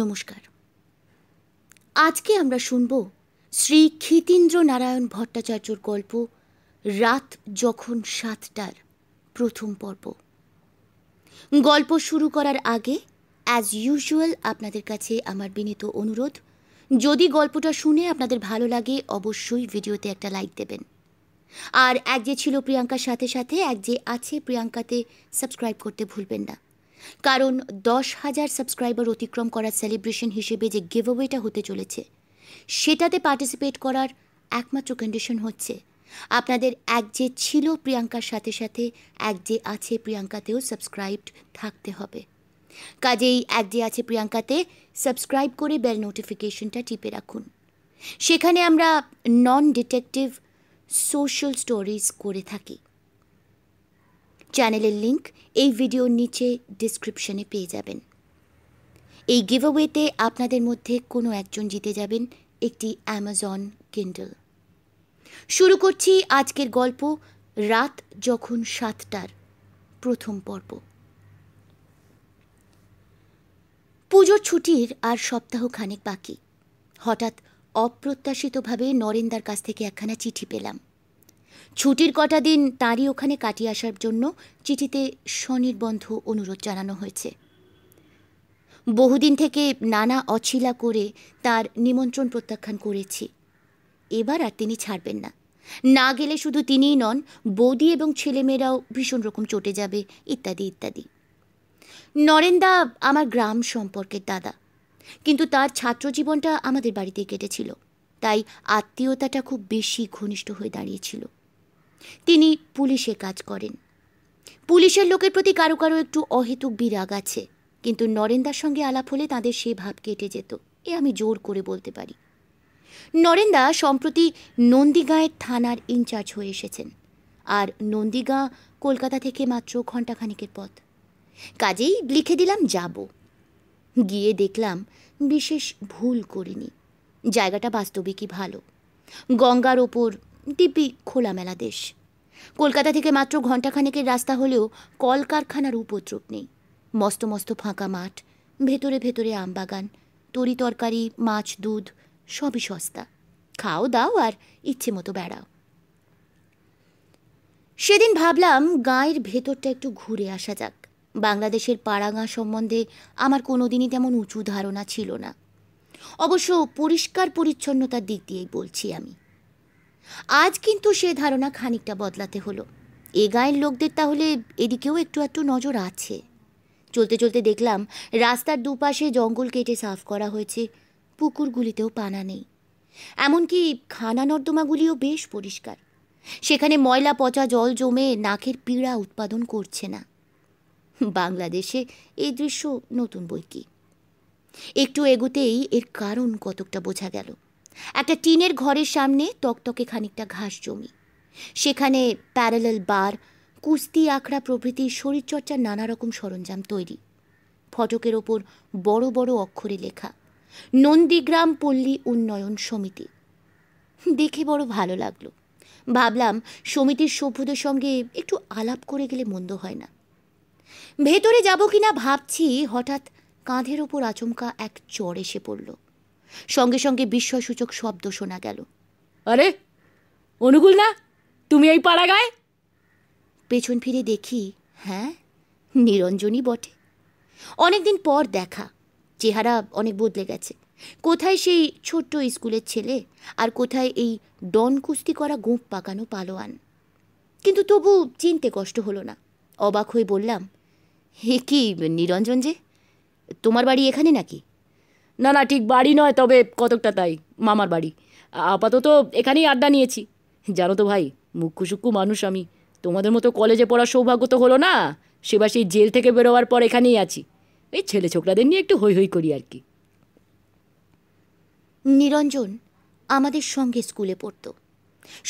নমস্কার আজকে আমরা শুনব শ্রী ক্ষিতীন্দ্র নারায়ণ ভট্টাচার্যর গল্প রাত যখন সাতটার প্রথম পর্ব গল্প শুরু করার আগে অ্যাজ ইউজুয়াল আপনাদের কাছে আমার বিনীত অনুরোধ যদি গল্পটা শুনে আপনাদের ভালো লাগে অবশ্যই ভিডিওতে একটা লাইক দেবেন আর এক যে ছিল প্রিয়াঙ্কার সাথে সাথে এক যে আছে প্রিয়াঙ্কাতে সাবস্ক্রাইব করতে ভুলবেন না কারণ দশ হাজার সাবস্ক্রাইবার অতিক্রম করার সেলিব্রেশন হিসেবে যে গিভওয়েটা হতে চলেছে সেটাতে পার্টিসিপেট করার একমাত্র কন্ডিশন হচ্ছে আপনাদের এক যে ছিল প্রিয়াঙ্কার সাথে সাথে এক যে আছে প্রিয়াঙ্কাতেও সাবস্ক্রাইবড থাকতে হবে কাজেই এক যে আছে প্রিয়াঙ্কাতে সাবস্ক্রাইব করে বেল নোটিফিকেশনটা টিপে রাখুন সেখানে আমরা নন ডিটেকটিভ সোশ্যাল স্টোরিজ করে থাকি চ্যানেলের লিঙ্ক এই ভিডিওর নিচে ডিসক্রিপশনে পেয়ে যাবেন এই গিভওয়েতে আপনাদের মধ্যে কোনো একজন জিতে যাবেন একটি অ্যামাজন কিন্ডল শুরু করছি আজকের গল্প রাত যখন সাতটার প্রথম পর্ব পুজোর ছুটির আর সপ্তাহ খানেক বাকি হঠাৎ অপ্রত্যাশিতভাবে নরেন্দার কাছ থেকে একখানা চিঠি পেলাম ছুটির কটা দিন তাঁরই ওখানে কাটিয়ে আসার জন্য চিঠিতে স্বনির্বন্ধ অনুরোধ জানানো হয়েছে বহুদিন থেকে নানা অছিলা করে তার নিমন্ত্রণ প্রত্যাখ্যান করেছি এবার আর তিনি ছাড়বেন না না গেলে শুধু তিনিই নন বৌদি এবং ছেলেমেয়েরাও ভীষণ রকম চটে যাবে ইত্যাদি ইত্যাদি নরেন্দা আমার গ্রাম সম্পর্কের দাদা কিন্তু তার ছাত্র জীবনটা আমাদের বাড়িতেই কেটেছিল তাই আত্মীয়তাটা খুব বেশি ঘনিষ্ঠ হয়ে দাঁড়িয়েছিল তিনি পুলিশে কাজ করেন পুলিশের লোকের প্রতি কারো কারো একটু অহেতুক বিরাগ আছে কিন্তু নরেন্দার সঙ্গে আলাপ হলে তাদের সে ভাব কেটে যেত এ আমি জোর করে বলতে পারি নরেন্দা সম্প্রতি নন্দীগাঁয়ের থানার ইনচার্জ হয়ে এসেছেন আর নন্দীগাঁ কলকাতা থেকে মাত্র ঘণ্টাখানিকের পথ কাজেই লিখে দিলাম যাব গিয়ে দেখলাম বিশেষ ভুল করিনি জায়গাটা বাস্তবিকই ভালো গঙ্গার ওপর দিব্যি খোলামেলা দেশ কলকাতা থেকে মাত্র ঘণ্টাখানেকের রাস্তা হলেও কলকারখানার উপদ্রব নেই মস্ত মস্ত ফাঁকা মাঠ ভেতরে ভেতরে আমবাগান তরি তরকারি মাছ দুধ সবই সস্তা খাও দাও আর ইচ্ছে মতো বেড়াও সেদিন ভাবলাম গাঁয়ের ভেতরটা একটু ঘুরে আসা যাক বাংলাদেশের পাড়াঙা সম্বন্ধে আমার কোনোদিনই তেমন উঁচু ধারণা ছিল না অবশ্য পরিষ্কার পরিচ্ছন্নতার দিক দিয়েই বলছি আমি আজ কিন্তু সে ধারণা খানিকটা বদলাতে হলো এ গায়ের লোকদের তাহলে এদিকেও একটু একটু নজর আছে চলতে চলতে দেখলাম রাস্তার দুপাশে জঙ্গল কেটে সাফ করা হয়েছে পুকুরগুলিতেও পানা নেই এমনকি খানা নর্দমাগুলিও বেশ পরিষ্কার সেখানে ময়লা পচা জল জমে নাকের পীড়া উৎপাদন করছে না বাংলাদেশে এই দৃশ্য নতুন বই কি একটু এগোতেই এর কারণ কতকটা বোঝা গেল একটা টিনের ঘরের সামনে তকতকে খানিকটা ঘাস জমি সেখানে প্যারালাল বার কুস্তি আখড়া প্রভৃতি শরীরচর্চার নানা রকম সরঞ্জাম তৈরি ফটকের ওপর বড় বড় অক্ষরে লেখা নন্দীগ্রাম পল্লী উন্নয়ন সমিতি দেখে বড় ভালো লাগলো ভাবলাম সমিতির সভ্যদের সঙ্গে একটু আলাপ করে গেলে মন্দ হয় না ভেতরে যাব কিনা ভাবছি হঠাৎ কাঁধের ওপর আচমকা এক চর এসে পড়ল সঙ্গে সঙ্গে বিস্ময়সূচক শব্দ শোনা গেল আরে অনুকূল না তুমি এই পাড়া গায়ে পেছন ফিরে দেখি হ্যাঁ নিরঞ্জনই বটে অনেকদিন পর দেখা চেহারা অনেক বদলে গেছে কোথায় সেই ছোট্ট স্কুলের ছেলে আর কোথায় এই ডন কুস্তি করা গোঁপ পাকানো পালোয়ান কিন্তু তবু চিনতে কষ্ট হলো না অবাক হয়ে বললাম হে কি নিরঞ্জন যে তোমার বাড়ি এখানে নাকি না না ঠিক বাড়ি নয় তবে কতকটা তাই মামার বাড়ি আপাতত এখানেই আড্ডা নিয়েছি জানো তো ভাই মুখ্য সূক্ষ্ম মানুষ আমি তোমাদের মতো কলেজে পড়ার সৌভাগ্য তো হলো না সেবা সেই জেল থেকে বেরোবার পর এখানেই আছি এই ছেলে ছোকরাদের নিয়ে একটু হৈ হৈ করি আর কি নিরঞ্জন আমাদের সঙ্গে স্কুলে পড়তো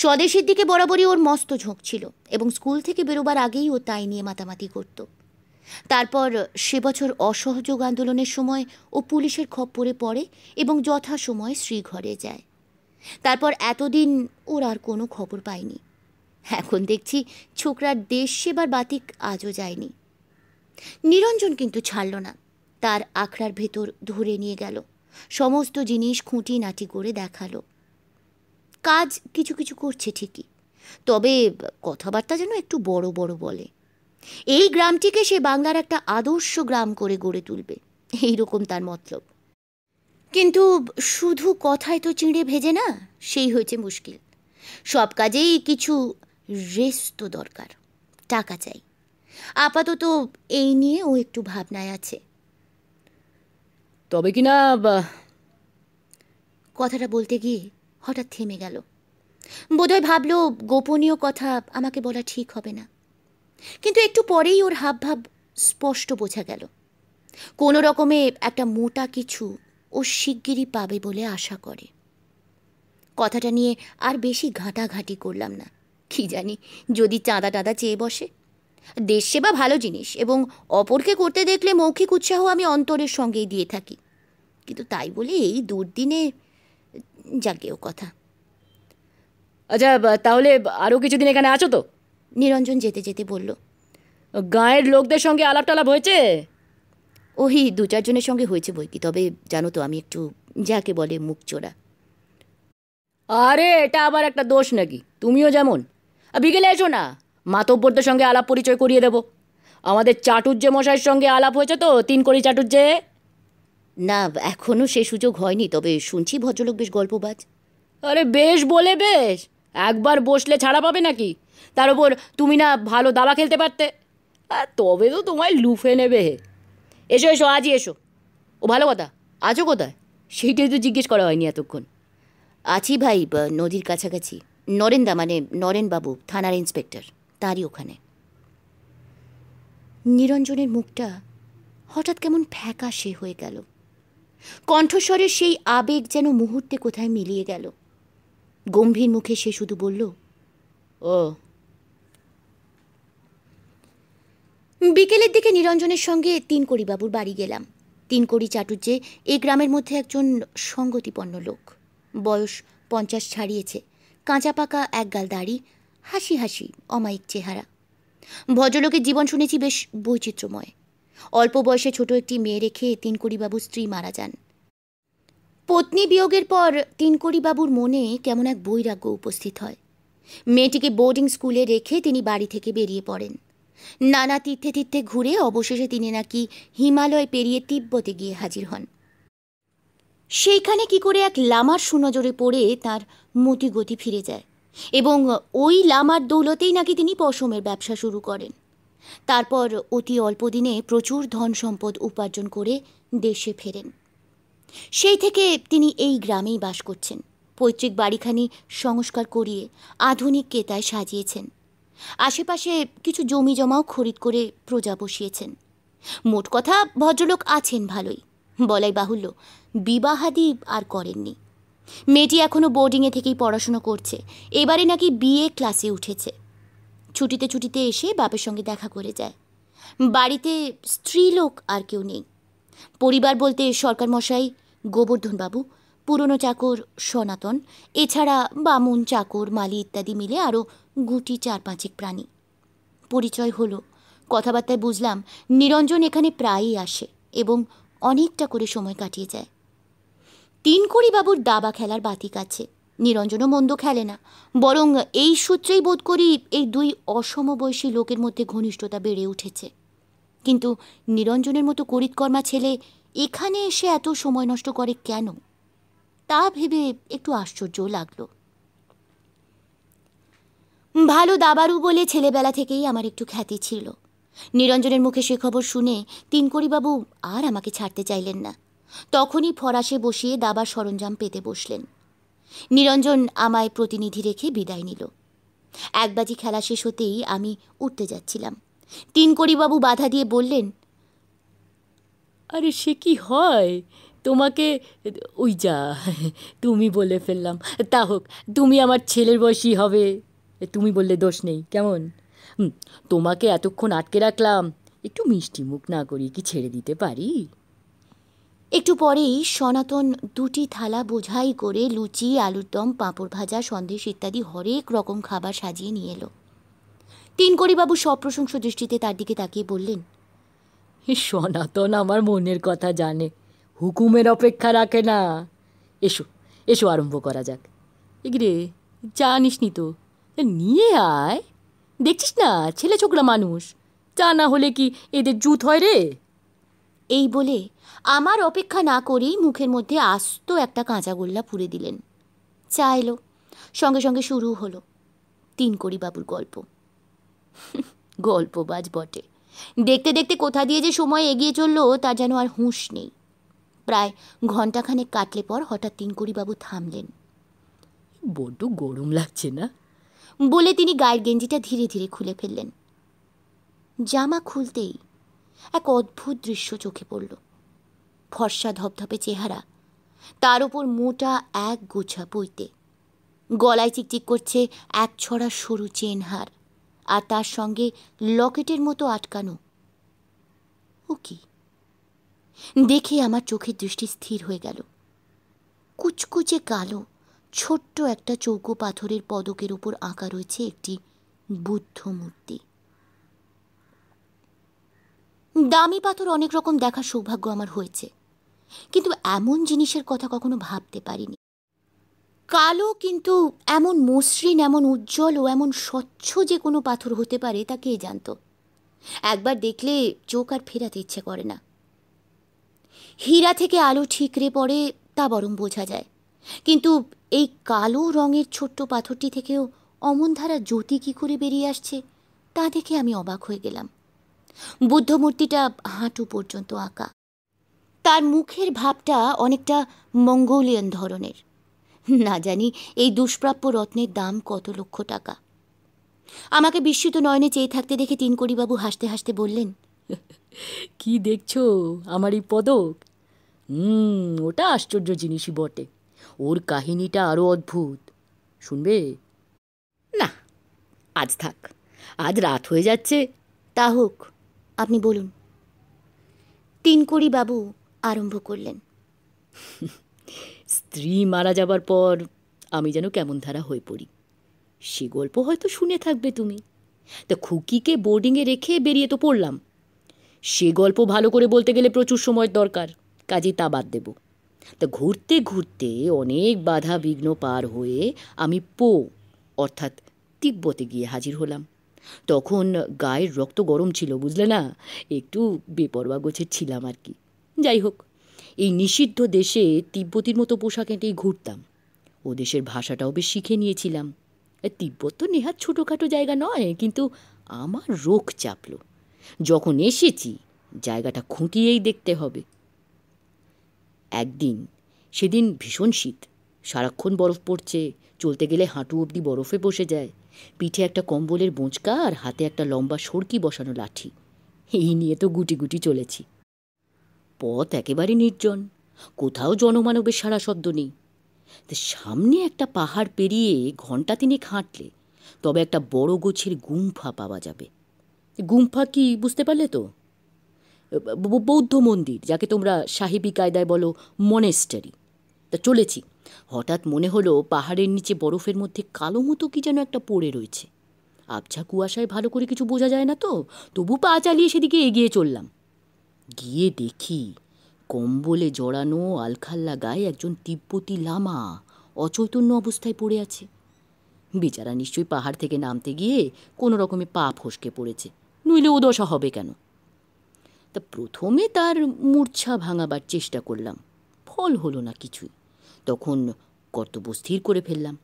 স্বদেশের দিকে বরাবরই ওর মস্ত ঝোঁক ছিল এবং স্কুল থেকে বেরোবার আগেই ও তাই নিয়ে মাতামাতি করতো তারপর সে বছর অসহযোগ আন্দোলনের সময় ও পুলিশের খপ্পরে পড়ে এবং যথাসময়ে শ্রীঘরে যায় তারপর এতদিন ওর আর কোনো খবর পায়নি এখন দেখছি ছোকরার দেশ সেবার বাতিক আজও যায়নি নিরঞ্জন কিন্তু ছাড়ল না তার আখড়ার ভেতর ধরে নিয়ে গেল সমস্ত জিনিস খুঁটি নাটি করে দেখালো কাজ কিছু কিছু করছে ঠিকই তবে কথাবার্তা যেন একটু বড় বড় বলে এই গ্রামটিকে সে বাংলার একটা আদর্শ গ্রাম করে গড়ে তুলবে এইরকম তার মতলব কিন্তু শুধু কথায় তো চিঁড়ে ভেজে না সেই হয়েছে মুশকিল সব কাজেই কিছু রেস্ত দরকার টাকা চাই আপাতত এই নিয়ে ও একটু ভাবনায় আছে তবে কি না কথাটা বলতে গিয়ে হঠাৎ থেমে গেল বোধহয় ভাবলো গোপনীয় কথা আমাকে বলা ঠিক হবে না কিন্তু একটু পরেই ওর হাবভাব স্পষ্ট বোঝা গেল কোনো রকমে একটা মোটা কিছু ও শিগগিরই পাবে বলে আশা করে কথাটা নিয়ে আর বেশি ঘাঁটাঘাঁটি করলাম না কি জানি যদি চাঁদা টাঁদা চেয়ে বসে দেশ সেবা ভালো জিনিস এবং অপরকে করতে দেখলে মৌখিক উৎসাহ আমি অন্তরের সঙ্গেই দিয়ে থাকি কিন্তু তাই বলে এই দুর্দিনে যাকেও কথা আচ্ছা তাহলে আরও কিছুদিন এখানে আছো তো নিরঞ্জন যেতে যেতে বলল গাঁয়ের লোকদের সঙ্গে আলাপ টালাপ হয়েছে ওহি দু চারজনের সঙ্গে হয়েছে বই কি তবে জানো তো আমি একটু যাকে বলে মুখ চোরা আরে এটা আবার একটা দোষ নাকি তুমিও যেমন বিকেলে এসো না মাতব্বরদের সঙ্গে আলাপ পরিচয় করিয়ে দেব আমাদের চাটুর্যে মশাইয়ের সঙ্গে আলাপ হয়েছে তো তিন করি চাটুর্যে না এখনও সে সুযোগ হয়নি তবে শুনছি ভদ্রলোক বেশ গল্পবাজ আরে বেশ বলে বেশ একবার বসলে ছাড়া পাবে নাকি তার ওপর তুমি না ভালো দাবা খেলতে পারতে আর তবে তো তোমায় লুফে নেবে হে এসো এসো আজই এসো ও ভালো কথা আছো কোথায় সেইটাই তো জিজ্ঞেস করা হয়নি এতক্ষণ আছি ভাই নদীর কাছাকাছি নরেন্দা মানে নরেনবাবু থানার ইন্সপেক্টর তারই ওখানে নিরঞ্জনের মুখটা হঠাৎ কেমন সে হয়ে গেল কণ্ঠস্বরের সেই আবেগ যেন মুহূর্তে কোথায় মিলিয়ে গেল গম্ভীর মুখে সে শুধু বলল ও বিকেলের দিকে নিরঞ্জনের সঙ্গে তিনকড়িবাবুর বাড়ি গেলাম তিনকড়ি চাটুর্যে এই গ্রামের মধ্যে একজন সঙ্গতিপন্ন লোক বয়স পঞ্চাশ ছাড়িয়েছে কাঁচা পাকা একগাল দাড়ি হাসি হাসি অমায়িক চেহারা ভদ্রলোকের জীবন শুনেছি বেশ বৈচিত্র্যময় অল্প বয়সে ছোট একটি মেয়ে রেখে তিনকড়িবাবুর স্ত্রী মারা যান পত্নী বিয়োগের পর তিনকড়িবাবুর মনে কেমন এক বৈরাগ্য উপস্থিত হয় মেয়েটিকে বোর্ডিং স্কুলে রেখে তিনি বাড়ি থেকে বেরিয়ে পড়েন নানা তীর্থে তীর্থে ঘুরে অবশেষে তিনি নাকি হিমালয় পেরিয়ে তিব্বতে গিয়ে হাজির হন সেইখানে কি করে এক লামার সুনজরে পড়ে তার মতি গতি ফিরে যায় এবং ওই লামার দৌলতেই নাকি তিনি পশমের ব্যবসা শুরু করেন তারপর অতি অল্প দিনে প্রচুর ধন সম্পদ উপার্জন করে দেশে ফেরেন সেই থেকে তিনি এই গ্রামেই বাস করছেন পৈতৃক বাড়িখানি সংস্কার করিয়ে আধুনিক কেতায় সাজিয়েছেন আশেপাশে কিছু জমি জমাও খরিদ করে প্রজা বসিয়েছেন মোট কথা ভদ্রলোক আছেন ভালোই বলাই বাহুল্য বিবাহাদি আর করেননি মেয়েটি এখনও বোর্ডিংয়ে থেকেই পড়াশুনো করছে এবারে নাকি বিয়ে ক্লাসে উঠেছে ছুটিতে ছুটিতে এসে বাপের সঙ্গে দেখা করে যায় বাড়িতে স্ত্রীলোক আর কেউ নেই পরিবার বলতে সরকার মশাই গোবর্ধনবাবু পুরনো চাকর সনাতন এছাড়া বামুন চাকর মালি ইত্যাদি মিলে আরও গুটি চার পাঁচেক প্রাণী পরিচয় হলো কথাবার্তায় বুঝলাম নিরঞ্জন এখানে প্রায়ই আসে এবং অনেকটা করে সময় কাটিয়ে যায় তিন কুড়ি বাবুর দাবা খেলার বাতিক আছে নিরঞ্জনও মন্দ খেলে না বরং এই সূত্রেই বোধ করি এই দুই অসমবয়সী লোকের মধ্যে ঘনিষ্ঠতা বেড়ে উঠেছে কিন্তু নিরঞ্জনের মতো করিতকর্মা ছেলে এখানে এসে এত সময় নষ্ট করে কেন তা ভেবে একটু আশ্চর্য লাগলো ভালো দাবারু বলে ছেলেবেলা থেকেই আমার একটু খ্যাতি ছিল নিরঞ্জনের মুখে সে খবর শুনে তিনকড়িবাবু আর আমাকে ছাড়তে চাইলেন না তখনই ফরাসে বসিয়ে দাবার সরঞ্জাম পেতে বসলেন নিরঞ্জন আমায় প্রতিনিধি রেখে বিদায় নিল একবাজি খেলা শেষ হতেই আমি উঠতে যাচ্ছিলাম তিনকড়িবাবু বাধা দিয়ে বললেন আরে সে কি হয় তোমাকে ওই যা তুমি বলে ফেললাম তা হোক তুমি আমার ছেলের বয়সী হবে তুমি বললে দোষ নেই কেমন তোমাকে এতক্ষণ আটকে রাখলাম একটু মিষ্টি মুখ না করি কি ছেড়ে দিতে পারি একটু পরেই সনাতন দুটি থালা বোঝাই করে লুচি আলুর দম পাঁপড় ভাজা সন্দেশ ইত্যাদি হরেক রকম খাবার সাজিয়ে নিয়ে এলো তিন বাবু সপ্রশংস দৃষ্টিতে তার দিকে তাকিয়ে বললেন সনাতন আমার মনের কথা জানে হুকুমের অপেক্ষা রাখে না এসো এসো আরম্ভ করা যাক এগরে জানিস নি তো নিয়ে আয় দেখছিস না ছেলে ছোকরা মানুষ চা না হলে কি এদের জুত হয় রে এই বলে আমার অপেক্ষা না করেই মুখের মধ্যে আস্ত একটা কাঁচা গোল্লা পুরে দিলেন চা এলো সঙ্গে সঙ্গে শুরু হলো তিন করি বাবুর গল্প গল্পবাজ বটে দেখতে দেখতে কোথা দিয়ে যে সময় এগিয়ে চললো তা যেন আর হুঁশ নেই প্রায় ঘণ্টাখানে কাটলে পর হঠাৎ তিনকুড়িবাবু থামলেন বড্ড গরম লাগছে না বলে তিনি গায়ের গেঞ্জিটা ধীরে ধীরে খুলে ফেললেন জামা খুলতেই এক অদ্ভুত দৃশ্য চোখে পড়ল ফর্সা ধপধপে চেহারা তার ওপর মোটা এক গোছা বইতে গলায় চিকচিক করছে এক ছড়া সরু চেনহার আর তার সঙ্গে লকেটের মতো আটকানো ও কী দেখে আমার চোখের দৃষ্টি স্থির হয়ে গেল কুচকুচে কালো ছোট্ট একটা চৌকো পাথরের পদকের উপর আঁকা রয়েছে একটি বুদ্ধ মূর্তি দামি পাথর অনেক রকম দেখার সৌভাগ্য আমার হয়েছে কিন্তু এমন জিনিসের কথা কখনো ভাবতে পারিনি কালো কিন্তু এমন মসৃণ এমন উজ্জ্বল ও এমন স্বচ্ছ যে কোনো পাথর হতে পারে তা কে জানত একবার দেখলে চোখ আর ফেরাতে ইচ্ছে করে না হীরা থেকে আলো ঠিকরে পড়ে তা বরং বোঝা যায় কিন্তু এই কালো রঙের ছোট্ট পাথরটি থেকেও অমন ধারা জ্যোতি কী করে বেরিয়ে আসছে তা দেখে আমি অবাক হয়ে গেলাম বুদ্ধমূর্তিটা হাঁটু পর্যন্ত আঁকা তার মুখের ভাবটা অনেকটা মঙ্গোলিয়ান ধরনের না জানি এই দুষ্প্রাপ্য রত্নের দাম কত লক্ষ টাকা আমাকে বিস্মিত নয়নে চেয়ে থাকতে দেখে তিনকড়িবাবু হাসতে হাসতে বললেন কি দেখছো আমার এই পদক হুম ওটা আশ্চর্য জিনিসই বটে ওর কাহিনীটা আরও অদ্ভুত শুনবে না আজ থাক আজ রাত হয়ে যাচ্ছে তা হোক আপনি বলুন তিন কড়ি বাবু আরম্ভ করলেন স্ত্রী মারা যাবার পর আমি যেন কেমন ধারা হয়ে পড়ি সে গল্প হয়তো শুনে থাকবে তুমি তা খুকিকে বোর্ডিংয়ে রেখে বেরিয়ে তো পড়লাম সে গল্প ভালো করে বলতে গেলে প্রচুর সময়ের দরকার কাজেই তা বাদ দেব তা ঘুরতে ঘুরতে অনেক বাধা বিঘ্ন পার হয়ে আমি পো অর্থাৎ তিব্বতে গিয়ে হাজির হলাম তখন গায়ের রক্ত গরম ছিল বুঝলে না একটু বেপরোয়া গোছের ছিলাম আর কি যাই হোক এই নিষিদ্ধ দেশে তিব্বতির মতো পোশাক এঁটেই ঘুরতাম ও দেশের ভাষাটাও বেশ শিখে নিয়েছিলাম তিব্বত তো নেহাত ছোটোখাটো জায়গা নয় কিন্তু আমার রোগ চাপলো যখন এসেছি জায়গাটা খুঁটিয়েই দেখতে হবে একদিন সেদিন ভীষণ শীত সারাক্ষণ বরফ পড়ছে চলতে গেলে হাঁটু অবধি বরফে বসে যায় পিঠে একটা কম্বলের বোঁচকা আর হাতে একটা লম্বা সরকি বসানো লাঠি এই নিয়ে তো গুটি গুটি চলেছি পথ একেবারে নির্জন কোথাও জনমানবের সারা শব্দ নেই সামনে একটা পাহাড় পেরিয়ে ঘণ্টা তিনি হাঁটলে তবে একটা বড় গোছের গুম্ফা পাওয়া যাবে গুম্ফা কি বুঝতে পারলে তো বৌদ্ধ মন্দির যাকে তোমরা সাহেবি কায়দায় বলো মনেস্টারি তা চলেছি হঠাৎ মনে হলো পাহাড়ের নিচে বরফের মধ্যে কালো মতো কি যেন একটা পড়ে রয়েছে আবছা কুয়াশায় ভালো করে কিছু বোঝা যায় না তো তবু পা চালিয়ে সেদিকে এগিয়ে চললাম গিয়ে দেখি কম্বলে জড়ানো আলখাল্লা গায়ে একজন তিব্বতী লামা অচৈতন্য অবস্থায় পড়ে আছে বেচারা নিশ্চয়ই পাহাড় থেকে নামতে গিয়ে কোনো রকমে পা ফসকে পড়েছে নইলে ও দশা হবে কেন তা প্রথমে তার মূর্ছা ভাঙাবার চেষ্টা করলাম ফল হলো না কিছুই তখন কর্তব্য স্থির করে ফেললাম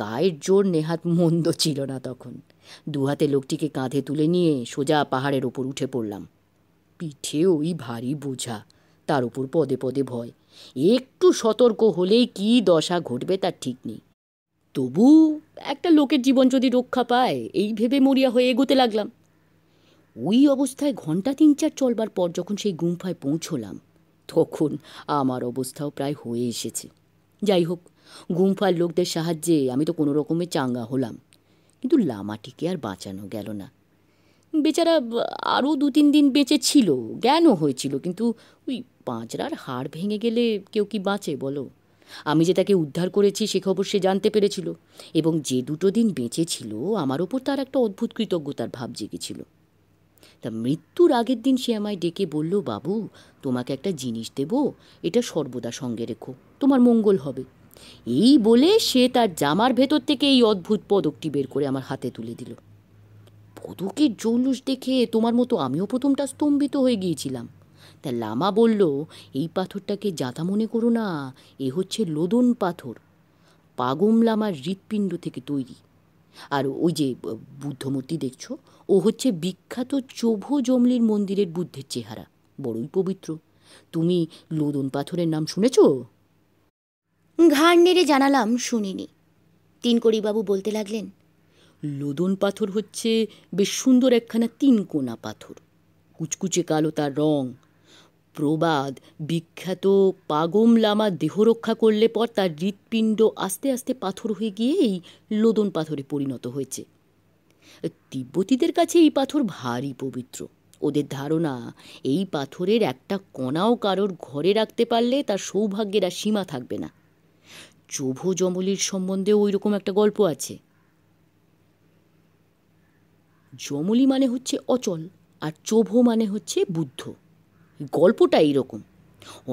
গায়ের জোর নেহাত মন্দ ছিল না তখন দুহাতে লোকটিকে কাঁধে তুলে নিয়ে সোজা পাহাড়ের ওপর উঠে পড়লাম পিঠে ওই ভারী বোঝা তার উপর পদে পদে ভয় একটু সতর্ক হলেই কি দশা ঘটবে তার ঠিক নেই তবু একটা লোকের জীবন যদি রক্ষা পায় এই ভেবে মরিয়া হয়ে এগোতে লাগলাম ওই অবস্থায় ঘন্টা তিন চার চলবার পর যখন সেই গুম্ফায় পৌঁছলাম তখন আমার অবস্থাও প্রায় হয়ে এসেছে যাই হোক গুম্ফার লোকদের সাহায্যে আমি তো কোনো রকমে চাঙ্গা হলাম কিন্তু লামাটিকে আর বাঁচানো গেল না বেচারা আরও দু তিন দিন বেঁচে ছিল জ্ঞানও হয়েছিল কিন্তু ওই পাঁচরার হাড় ভেঙে গেলে কেউ কি বাঁচে বলো আমি যে তাকে উদ্ধার করেছি সে খবর সে জানতে পেরেছিল এবং যে দুটো দিন বেঁচে ছিল আমার ওপর তার একটা অদ্ভুত কৃতজ্ঞতার ভাব জেগেছিল তা মৃত্যুর আগের দিন সে আমায় ডেকে বলল বাবু তোমাকে একটা জিনিস দেব এটা সর্বদা সঙ্গে রেখো তোমার মঙ্গল হবে এই বলে সে তার জামার ভেতর থেকে এই অদ্ভুত পদকটি বের করে আমার হাতে তুলে দিল পদকের জৌলুস দেখে তোমার মতো আমিও প্রথমটা স্তম্ভিত হয়ে গিয়েছিলাম তা লামা বলল এই পাথরটাকে যাতা মনে করো না এ হচ্ছে লোদন পাথর পাগম লামার হৃৎপিণ্ড থেকে তৈরি আর ওই যে বুদ্ধমূর্তি দেখছো ও হচ্ছে বিখ্যাত চোভ জমলির মন্দিরের বুদ্ধের চেহারা বড়ই পবিত্র তুমি লোদন পাথরের নাম শুনেছ ঘাড় নেড়ে জানালাম শুনিনি তিনকড়িবাবু বলতে লাগলেন লোদন পাথর হচ্ছে বেশ সুন্দর একখানা তিন কোনা পাথর কুচকুচে কালো তার রং প্রবাদ বিখ্যাত পাগম লামা দেহ রক্ষা করলে পর তার হৃৎপিণ্ড আস্তে আস্তে পাথর হয়ে গিয়েই লোদন পাথরে পরিণত হয়েছে তিব্বতীদের কাছে এই পাথর ভারী পবিত্র ওদের ধারণা এই পাথরের একটা কণাও কারোর ঘরে রাখতে পারলে তার সৌভাগ্যের আর সীমা থাকবে না চোভ জমলির সম্বন্ধে ওই রকম একটা গল্প আছে জমলি মানে হচ্ছে অচল আর চোভ মানে হচ্ছে বুদ্ধ গল্পটা এইরকম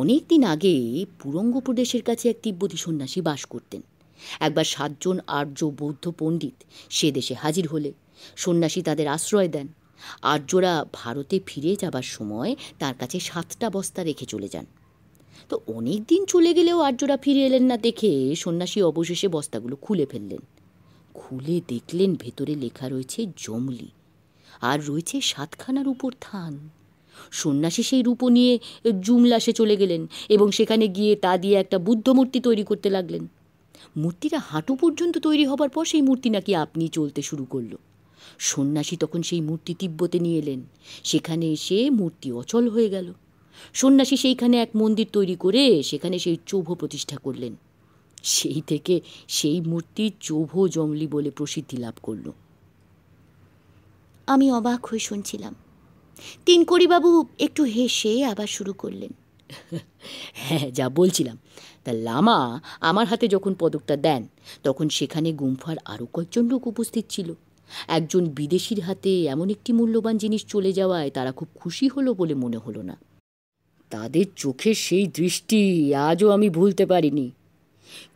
অনেক দিন আগে পুরঙ্গ প্রদেশের কাছে এক তিব্বতী সন্ন্যাসী বাস করতেন একবার সাতজন আর্য বৌদ্ধ পণ্ডিত সে দেশে হাজির হলে সন্ন্যাসী তাদের আশ্রয় দেন আর্যরা ভারতে ফিরে যাবার সময় তার কাছে সাতটা বস্তা রেখে চলে যান তো অনেক দিন চলে গেলেও আর্যরা ফিরে এলেন না দেখে সন্ন্যাসী অবশেষে বস্তাগুলো খুলে ফেললেন খুলে দেখলেন ভেতরে লেখা রয়েছে জমলি আর রয়েছে সাতখানার উপর থান সন্ন্যাসী সেই রূপ নিয়ে জুমলাসে চলে গেলেন এবং সেখানে গিয়ে তা দিয়ে একটা বুদ্ধমূর্তি তৈরি করতে লাগলেন মূর্তিটা হাঁটু পর্যন্ত তৈরি হবার পর সেই মূর্তি নাকি আপনি চলতে শুরু করল সন্ন্যাসী তখন সেই মূর্তি তিব্বতে নিয়ে এলেন সেখানে এসে মূর্তি অচল হয়ে গেল সন্ন্যাসী সেইখানে এক মন্দির তৈরি করে সেখানে সেই চৌভ প্রতিষ্ঠা করলেন সেই থেকে সেই মূর্তি চৌভ জংলি বলে প্রসিদ্ধি লাভ করল আমি অবাক হয়ে শুনছিলাম তিন করিবাবু একটু হেসে আবার শুরু করলেন হ্যাঁ যা বলছিলাম তা লামা আমার হাতে যখন পদকটা দেন তখন সেখানে গুম্ফার আরও কয়েকজন লোক উপস্থিত ছিল একজন বিদেশির হাতে এমন একটি মূল্যবান জিনিস চলে যাওয়ায় তারা খুব খুশি হলো বলে মনে হলো না তাদের চোখে সেই দৃষ্টি আজও আমি ভুলতে পারিনি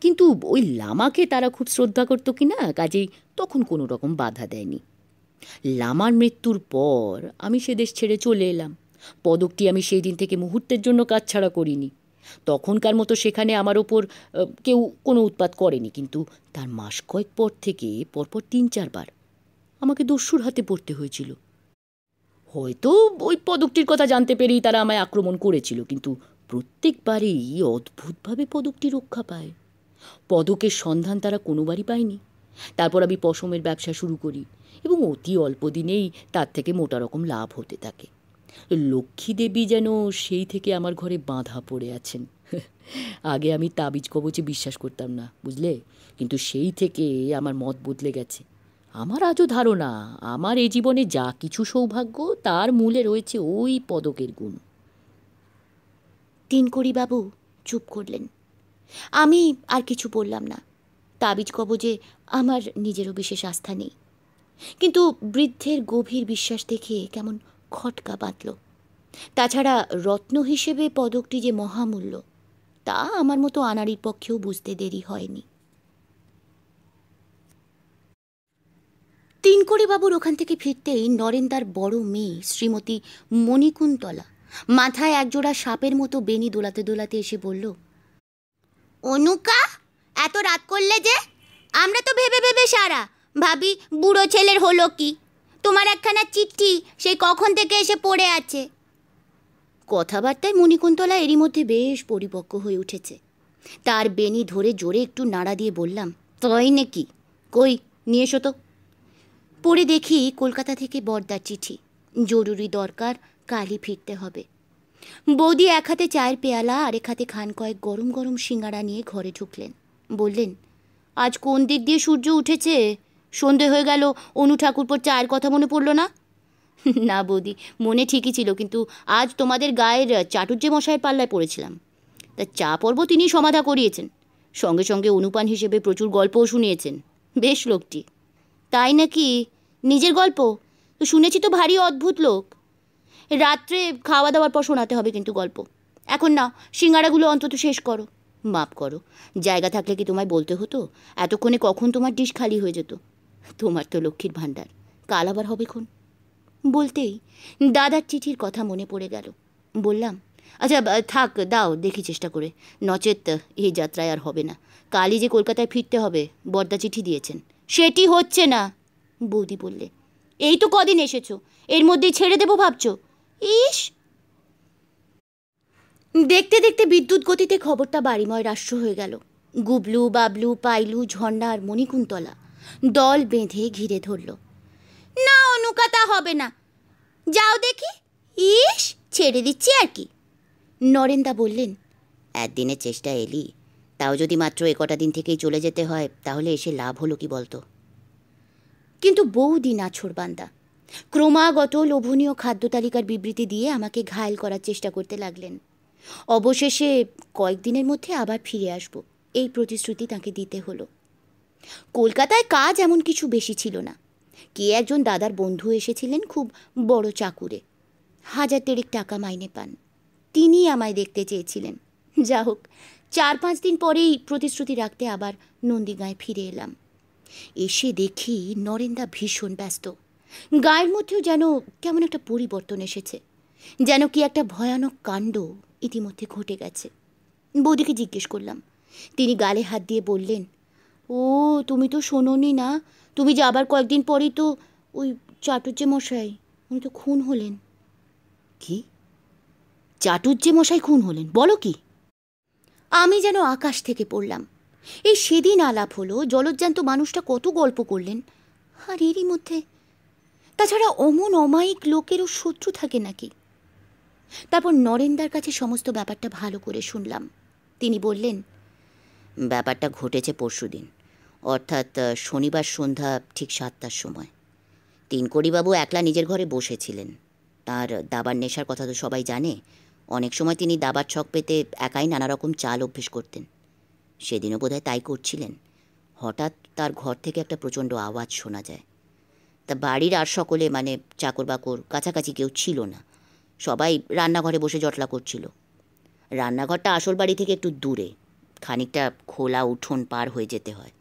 কিন্তু ওই লামাকে তারা খুব শ্রদ্ধা করত কি না কাজেই তখন কোনো রকম বাধা দেয়নি লামার মৃত্যুর পর আমি সে দেশ ছেড়ে চলে এলাম পদকটি আমি সেই দিন থেকে মুহূর্তের জন্য কাজ ছাড়া করিনি তখনকার মতো সেখানে আমার ওপর কেউ কোনো উৎপাত করেনি কিন্তু তার মাস কয়েক পর থেকে পরপর তিন চারবার আমাকে দস্যুর হাতে পড়তে হয়েছিল হয়তো ওই পদকটির কথা জানতে পেরেই তারা আমায় আক্রমণ করেছিল কিন্তু প্রত্যেকবারেই অদ্ভুতভাবে পদকটি রক্ষা পায় পদকের সন্ধান তারা কোনোবারই পায়নি তারপর আমি পশমের ব্যবসা শুরু করি এবং অতি অল্প দিনেই তার থেকে মোটা রকম লাভ হতে থাকে লক্ষ্মীদেবী যেন সেই থেকে আমার ঘরে বাঁধা পড়ে আছেন আগে আমি তাবিজ কবচে বিশ্বাস করতাম না বুঝলে কিন্তু সেই থেকে আমার মত বদলে গেছে আমার আজও ধারণা আমার এই জীবনে যা কিছু সৌভাগ্য তার মূলে রয়েছে ওই পদকের গুণ তিনকড়ি বাবু চুপ করলেন আমি আর কিছু বললাম না তাবিজ কবজে আমার নিজেরও বিশেষ আস্থা নেই কিন্তু বৃদ্ধের গভীর বিশ্বাস দেখে কেমন খটকা বাঁধল তাছাড়া রত্ন হিসেবে পদকটি যে মহামূল্য তা আমার মতো আনাড়ির পক্ষেও বুঝতে দেরি হয়নি তিনকড়ি বাবুর ওখান থেকে ফিরতেই নরেন্দার বড় মেয়ে শ্রীমতী মণিকুন্তলা মাথায় একজোড়া সাপের মতো বেনি দোলাতে দোলাতে এসে বলল অনুকা এত রাত করলে যে আমরা তো ভেবে ভেবে সারা ভাবি বুড়ো ছেলের হলো কি তোমার একখানা চিঠি সেই কখন থেকে এসে পড়ে আছে কথাবার্তায় মণিকুন্তলা এরই মধ্যে বেশ পরিপক্ক হয়ে উঠেছে তার বেনি ধরে জোরে একটু নাড়া দিয়ে বললাম তাই নাকি কই নিয়ে এসো তো পড়ে দেখি কলকাতা থেকে বর্দার চিঠি জরুরি দরকার কালই ফিরতে হবে বৌদি এক হাতে চায়ের পেয়ালা আর এক হাতে খান কয়েক গরম গরম সিঙ্গাড়া নিয়ে ঘরে ঢুকলেন বললেন আজ কোন দিক দিয়ে সূর্য উঠেছে সন্ধে হয়ে গেল অনু ঠাকুরপোর চায়ের কথা মনে পড়লো না না বৌদি মনে ঠিকই ছিল কিন্তু আজ তোমাদের গায়ের চাটুর্যে মশাইয়ের পাল্লায় পড়েছিলাম তা চা পর্ব তিনি সমাধা করিয়েছেন সঙ্গে সঙ্গে অনুপান হিসেবে প্রচুর গল্পও শুনিয়েছেন বেশ লোকটি তাই নাকি নিজের গল্প তো শুনেছি তো ভারী অদ্ভুত লোক রাত্রে খাওয়া দাওয়ার পর শোনাতে হবে কিন্তু গল্প এখন না সিঙ্গারাগুলো অন্তত শেষ করো মাপ করো জায়গা থাকলে কি তোমায় বলতে হতো এতক্ষণে কখন তোমার ডিশ খালি হয়ে যেত তোমার তো লক্ষ্মীর ভাণ্ডার কাল আবার হবে খুন বলতেই দাদার চিঠির কথা মনে পড়ে গেল বললাম আচ্ছা থাক দাও দেখি চেষ্টা করে নচেত এই যাত্রায় আর হবে না কালই যে কলকাতায় ফিরতে হবে বর্দা চিঠি দিয়েছেন সেটি হচ্ছে না বৌদি বললে এই তো কদিন এসেছো এর মধ্যেই ছেড়ে দেবো ভাবছো ইস দেখতে দেখতে বিদ্যুৎ গতিতে খবরটা বাড়িময় রাষ্ট্র হয়ে গেল গুবলু বাবলু পাইলু ঝর্ণার আর মণিকুন্তলা দল বেঁধে ঘিরে ধরল না অনুকাতা হবে না যাও দেখি ইস ছেড়ে দিচ্ছি আর কি নরেন্দা বললেন একদিনের চেষ্টা এলি তাও যদি মাত্র একটা দিন থেকেই চলে যেতে হয় তাহলে এসে লাভ হলো কি বলতো কিন্তু বৌদি নাছোড় বান্দা ক্রমাগত লোভনীয় খাদ্য তালিকার বিবৃতি দিয়ে আমাকে ঘায়ল করার চেষ্টা করতে লাগলেন অবশেষে কয়েকদিনের মধ্যে আবার ফিরে আসব এই প্রতিশ্রুতি তাকে দিতে হলো কলকাতায় কাজ এমন কিছু বেশি ছিল না কে একজন দাদার বন্ধু এসেছিলেন খুব বড় চাকুরে হাজার তেরিক টাকা মাইনে পান তিনি আমায় দেখতে চেয়েছিলেন যা হোক চার পাঁচ দিন পরেই প্রতিশ্রুতি রাখতে আবার নন্দীগাঁয় ফিরে এলাম এসে দেখি নরেন্দা ভীষণ ব্যস্ত গায়ের মধ্যেও যেন কেমন একটা পরিবর্তন এসেছে যেন কি একটা ভয়ানক কাণ্ড ইতিমধ্যে ঘটে গেছে বৌদিকে জিজ্ঞেস করলাম তিনি গালে হাত দিয়ে বললেন ও তুমি তো শোনোনি না তুমি যাবার কয়েকদিন পরেই তো ওই চাটুর্যে মশাই উনি তো খুন হলেন কি চাটুর্যে মশাই খুন হলেন বলো কি আমি যেন আকাশ থেকে পড়লাম এই সেদিন আলাপ হলো জলজ্জান্ত মানুষটা কত গল্প করলেন আর এরই মধ্যে তাছাড়া অমন অমায়িক লোকেরও শত্রু থাকে নাকি তারপর নরেন্দার কাছে সমস্ত ব্যাপারটা ভালো করে শুনলাম তিনি বললেন ব্যাপারটা ঘটেছে দিন অর্থাৎ শনিবার সন্ধ্যা ঠিক সাতটার সময় তিনকড়িবাবু একলা নিজের ঘরে বসেছিলেন তার দাবার নেশার কথা তো সবাই জানে অনেক সময় তিনি দাবার ছক পেতে একাই নানা রকম চাল অভ্যেস করতেন সেদিনও বোধ তাই করছিলেন হঠাৎ তার ঘর থেকে একটা প্রচণ্ড আওয়াজ শোনা যায় তা বাড়ির আর সকলে মানে চাকর বাকর কাছাকাছি কেউ ছিল না সবাই রান্নাঘরে বসে জটলা করছিল রান্নাঘরটা আসল বাড়ি থেকে একটু দূরে খানিকটা খোলা উঠোন পার হয়ে যেতে হয়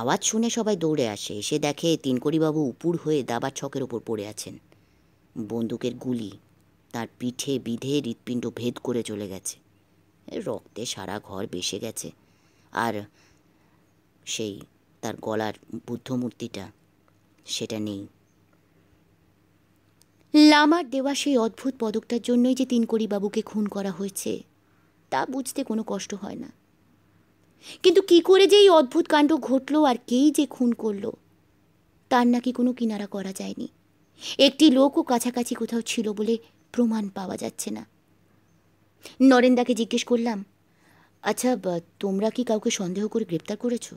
আওয়াজ শুনে সবাই দৌড়ে আসে এসে দেখে তিনকড়িবাবু উপুর হয়ে দাবার ছকের ওপর পড়ে আছেন বন্দুকের গুলি তার পিঠে বিধে হৃৎপিণ্ড ভেদ করে চলে গেছে রক্তে সারা ঘর বেসে গেছে আর সেই তার গলার বুদ্ধমূর্তিটা সেটা নেই লামার দেওয়া সেই অদ্ভুত পদকটার জন্যই যে তিনকড়িবাবুকে খুন করা হয়েছে তা বুঝতে কোনো কষ্ট হয় না কিন্তু কি করে যে এই অদ্ভুত কাণ্ড ঘটল আর কেই যে খুন করলো তার নাকি কোনো কিনারা করা যায়নি একটি লোকও কাছাকাছি কোথাও ছিল বলে প্রমাণ পাওয়া যাচ্ছে না নরেন্দাকে জিজ্ঞেস করলাম আচ্ছা তোমরা কি কাউকে সন্দেহ করে গ্রেপ্তার করেছো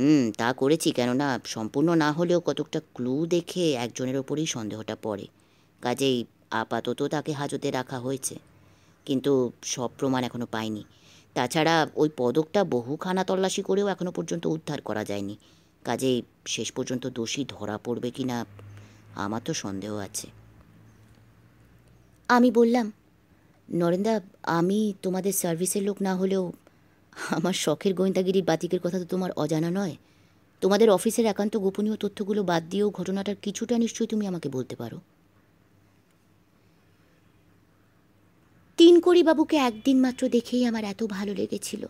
হুম তা করেছি কেননা সম্পূর্ণ না হলেও কতকটা ক্লু দেখে একজনের ওপরেই সন্দেহটা পড়ে কাজেই আপাতত তাকে হাজতে রাখা হয়েছে কিন্তু সব প্রমাণ এখনো পাইনি তাছাড়া ওই পদকটা বহু খানা তল্লাশি করেও এখনও পর্যন্ত উদ্ধার করা যায়নি কাজে শেষ পর্যন্ত দোষী ধরা পড়বে কি না আমার তো সন্দেহ আছে আমি বললাম নরেন্দা আমি তোমাদের সার্ভিসের লোক না হলেও আমার শখের গোয়েন্দাগিরির বাতিকের কথা তো তোমার অজানা নয় তোমাদের অফিসের একান্ত গোপনীয় তথ্যগুলো বাদ দিয়েও ঘটনাটার কিছুটা নিশ্চয়ই তুমি আমাকে বলতে পারো তিনকড়ি বাবুকে একদিন মাত্র দেখেই আমার এত ভালো লেগেছিল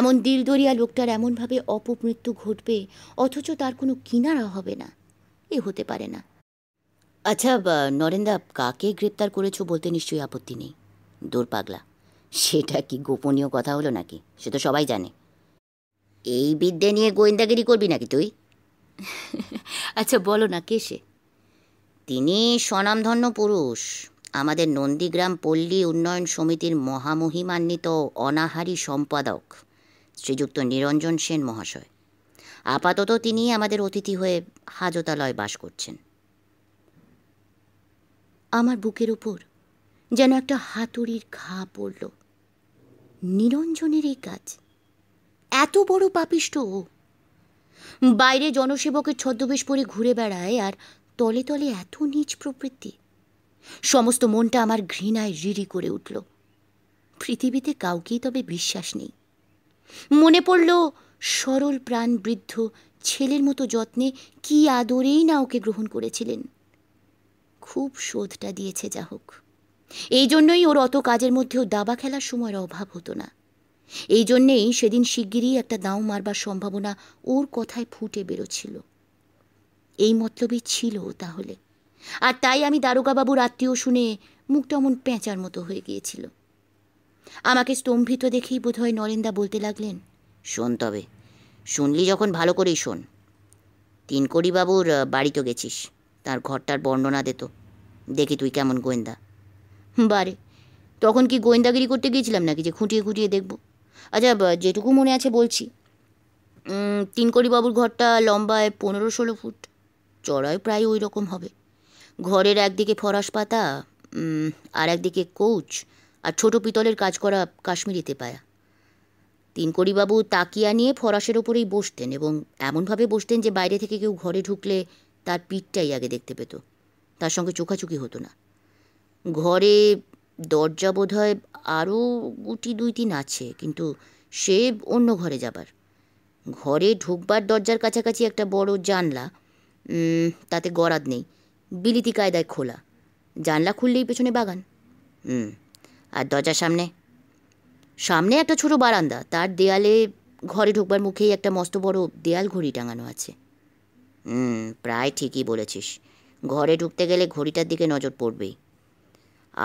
এমন দিলদরিয়া লোকটার এমনভাবে অপমৃত্যু ঘটবে অথচ তার কোনো কিনারা হবে না এ হতে পারে না আচ্ছা নরেন্দা কাকে গ্রেপ্তার করেছো বলতে নিশ্চয়ই আপত্তি নেই দূর পাগলা সেটা কি গোপনীয় কথা হলো নাকি সে তো সবাই জানে এই বিদ্যে নিয়ে গোয়েন্দাগিরি করবি নাকি তুই আচ্ছা বলো না কে সে তিনি স্বনামধন্য পুরুষ আমাদের নন্দীগ্রাম পল্লী উন্নয়ন সমিতির মহামহিমান্বিত অনাহারী সম্পাদক শ্রীযুক্ত নিরঞ্জন সেন মহাশয় আপাতত তিনি আমাদের অতিথি হয়ে হাজতালয় বাস করছেন আমার বুকের উপর যেন একটা হাতুড়ির ঘা পড়ল নিরঞ্জনের এই কাজ এত বড় পাপিষ্ট ও বাইরে জনসেবকের ছদ্মবেশ পরে ঘুরে বেড়ায় আর তলে তলে এত নিজ প্রবৃত্তি সমস্ত মনটা আমার ঘৃণায় রিড়ি করে উঠল পৃথিবীতে কাউকেই তবে বিশ্বাস নেই মনে পড়ল সরল প্রাণ বৃদ্ধ ছেলের মতো যত্নে কি আদরেই না ওকে গ্রহণ করেছিলেন খুব শোধটা দিয়েছে যা হোক এই জন্যই ওর অত কাজের মধ্যেও দাবা খেলার সময়ের অভাব হতো না এই জন্যেই সেদিন শিগগিরই একটা দাও মারবার সম্ভাবনা ওর কথায় ফুটে বেরোচ্ছিল এই মতলবই ছিল তাহলে আর তাই আমি দারোগাবাবুর আত্মীয় শুনে মুখটা অমন পেঁচার মতো হয়ে গিয়েছিল আমাকে স্তম্ভিত দেখেই বোধহয় নরেন্দা বলতে লাগলেন শোন তবে শুনলি যখন ভালো করেই শোন তিন বাবুর বাড়ি তো গেছিস তার ঘরটার বর্ণনা দে দেখি তুই কেমন গোয়েন্দা বারে তখন কি গোয়েন্দাগিরি করতে গিয়েছিলাম নাকি যে খুঁটিয়ে খুঁটিয়ে দেখব আচ্ছা যেটুকু মনে আছে বলছি তিন বাবুর ঘরটা লম্বায় পনেরো ষোলো ফুট চড়ায় প্রায় ওই রকম হবে ঘরের একদিকে ফরাস পাতা আর একদিকে কৌচ আর ছোট পিতলের কাজ করা কাশ্মীরিতে পায়া তিনকড়িবাবু তাকিয়া নিয়ে ফরাসের ওপরেই বসতেন এবং এমনভাবে বসতেন যে বাইরে থেকে কেউ ঘরে ঢুকলে তার পিঠটাই আগে দেখতে পেত তার সঙ্গে চোখাচুকি হতো না ঘরে দরজা বোধ হয় আরও গুটি দুই তিন আছে কিন্তু সে অন্য ঘরে যাবার ঘরে ঢুকবার দরজার কাছাকাছি একটা বড় জানলা তাতে গরাদ নেই বিলিতি কায়দায় খোলা জানলা খুললেই পেছনে বাগান হুম আর দরজার সামনে সামনে একটা ছোট বারান্দা তার দেয়ালে ঘরে ঢোকবার মুখেই একটা মস্ত বড় দেয়াল ঘড়ি টাঙানো আছে হুম প্রায় ঠিকই বলেছিস ঘরে ঢুকতে গেলে ঘড়িটার দিকে নজর পড়বেই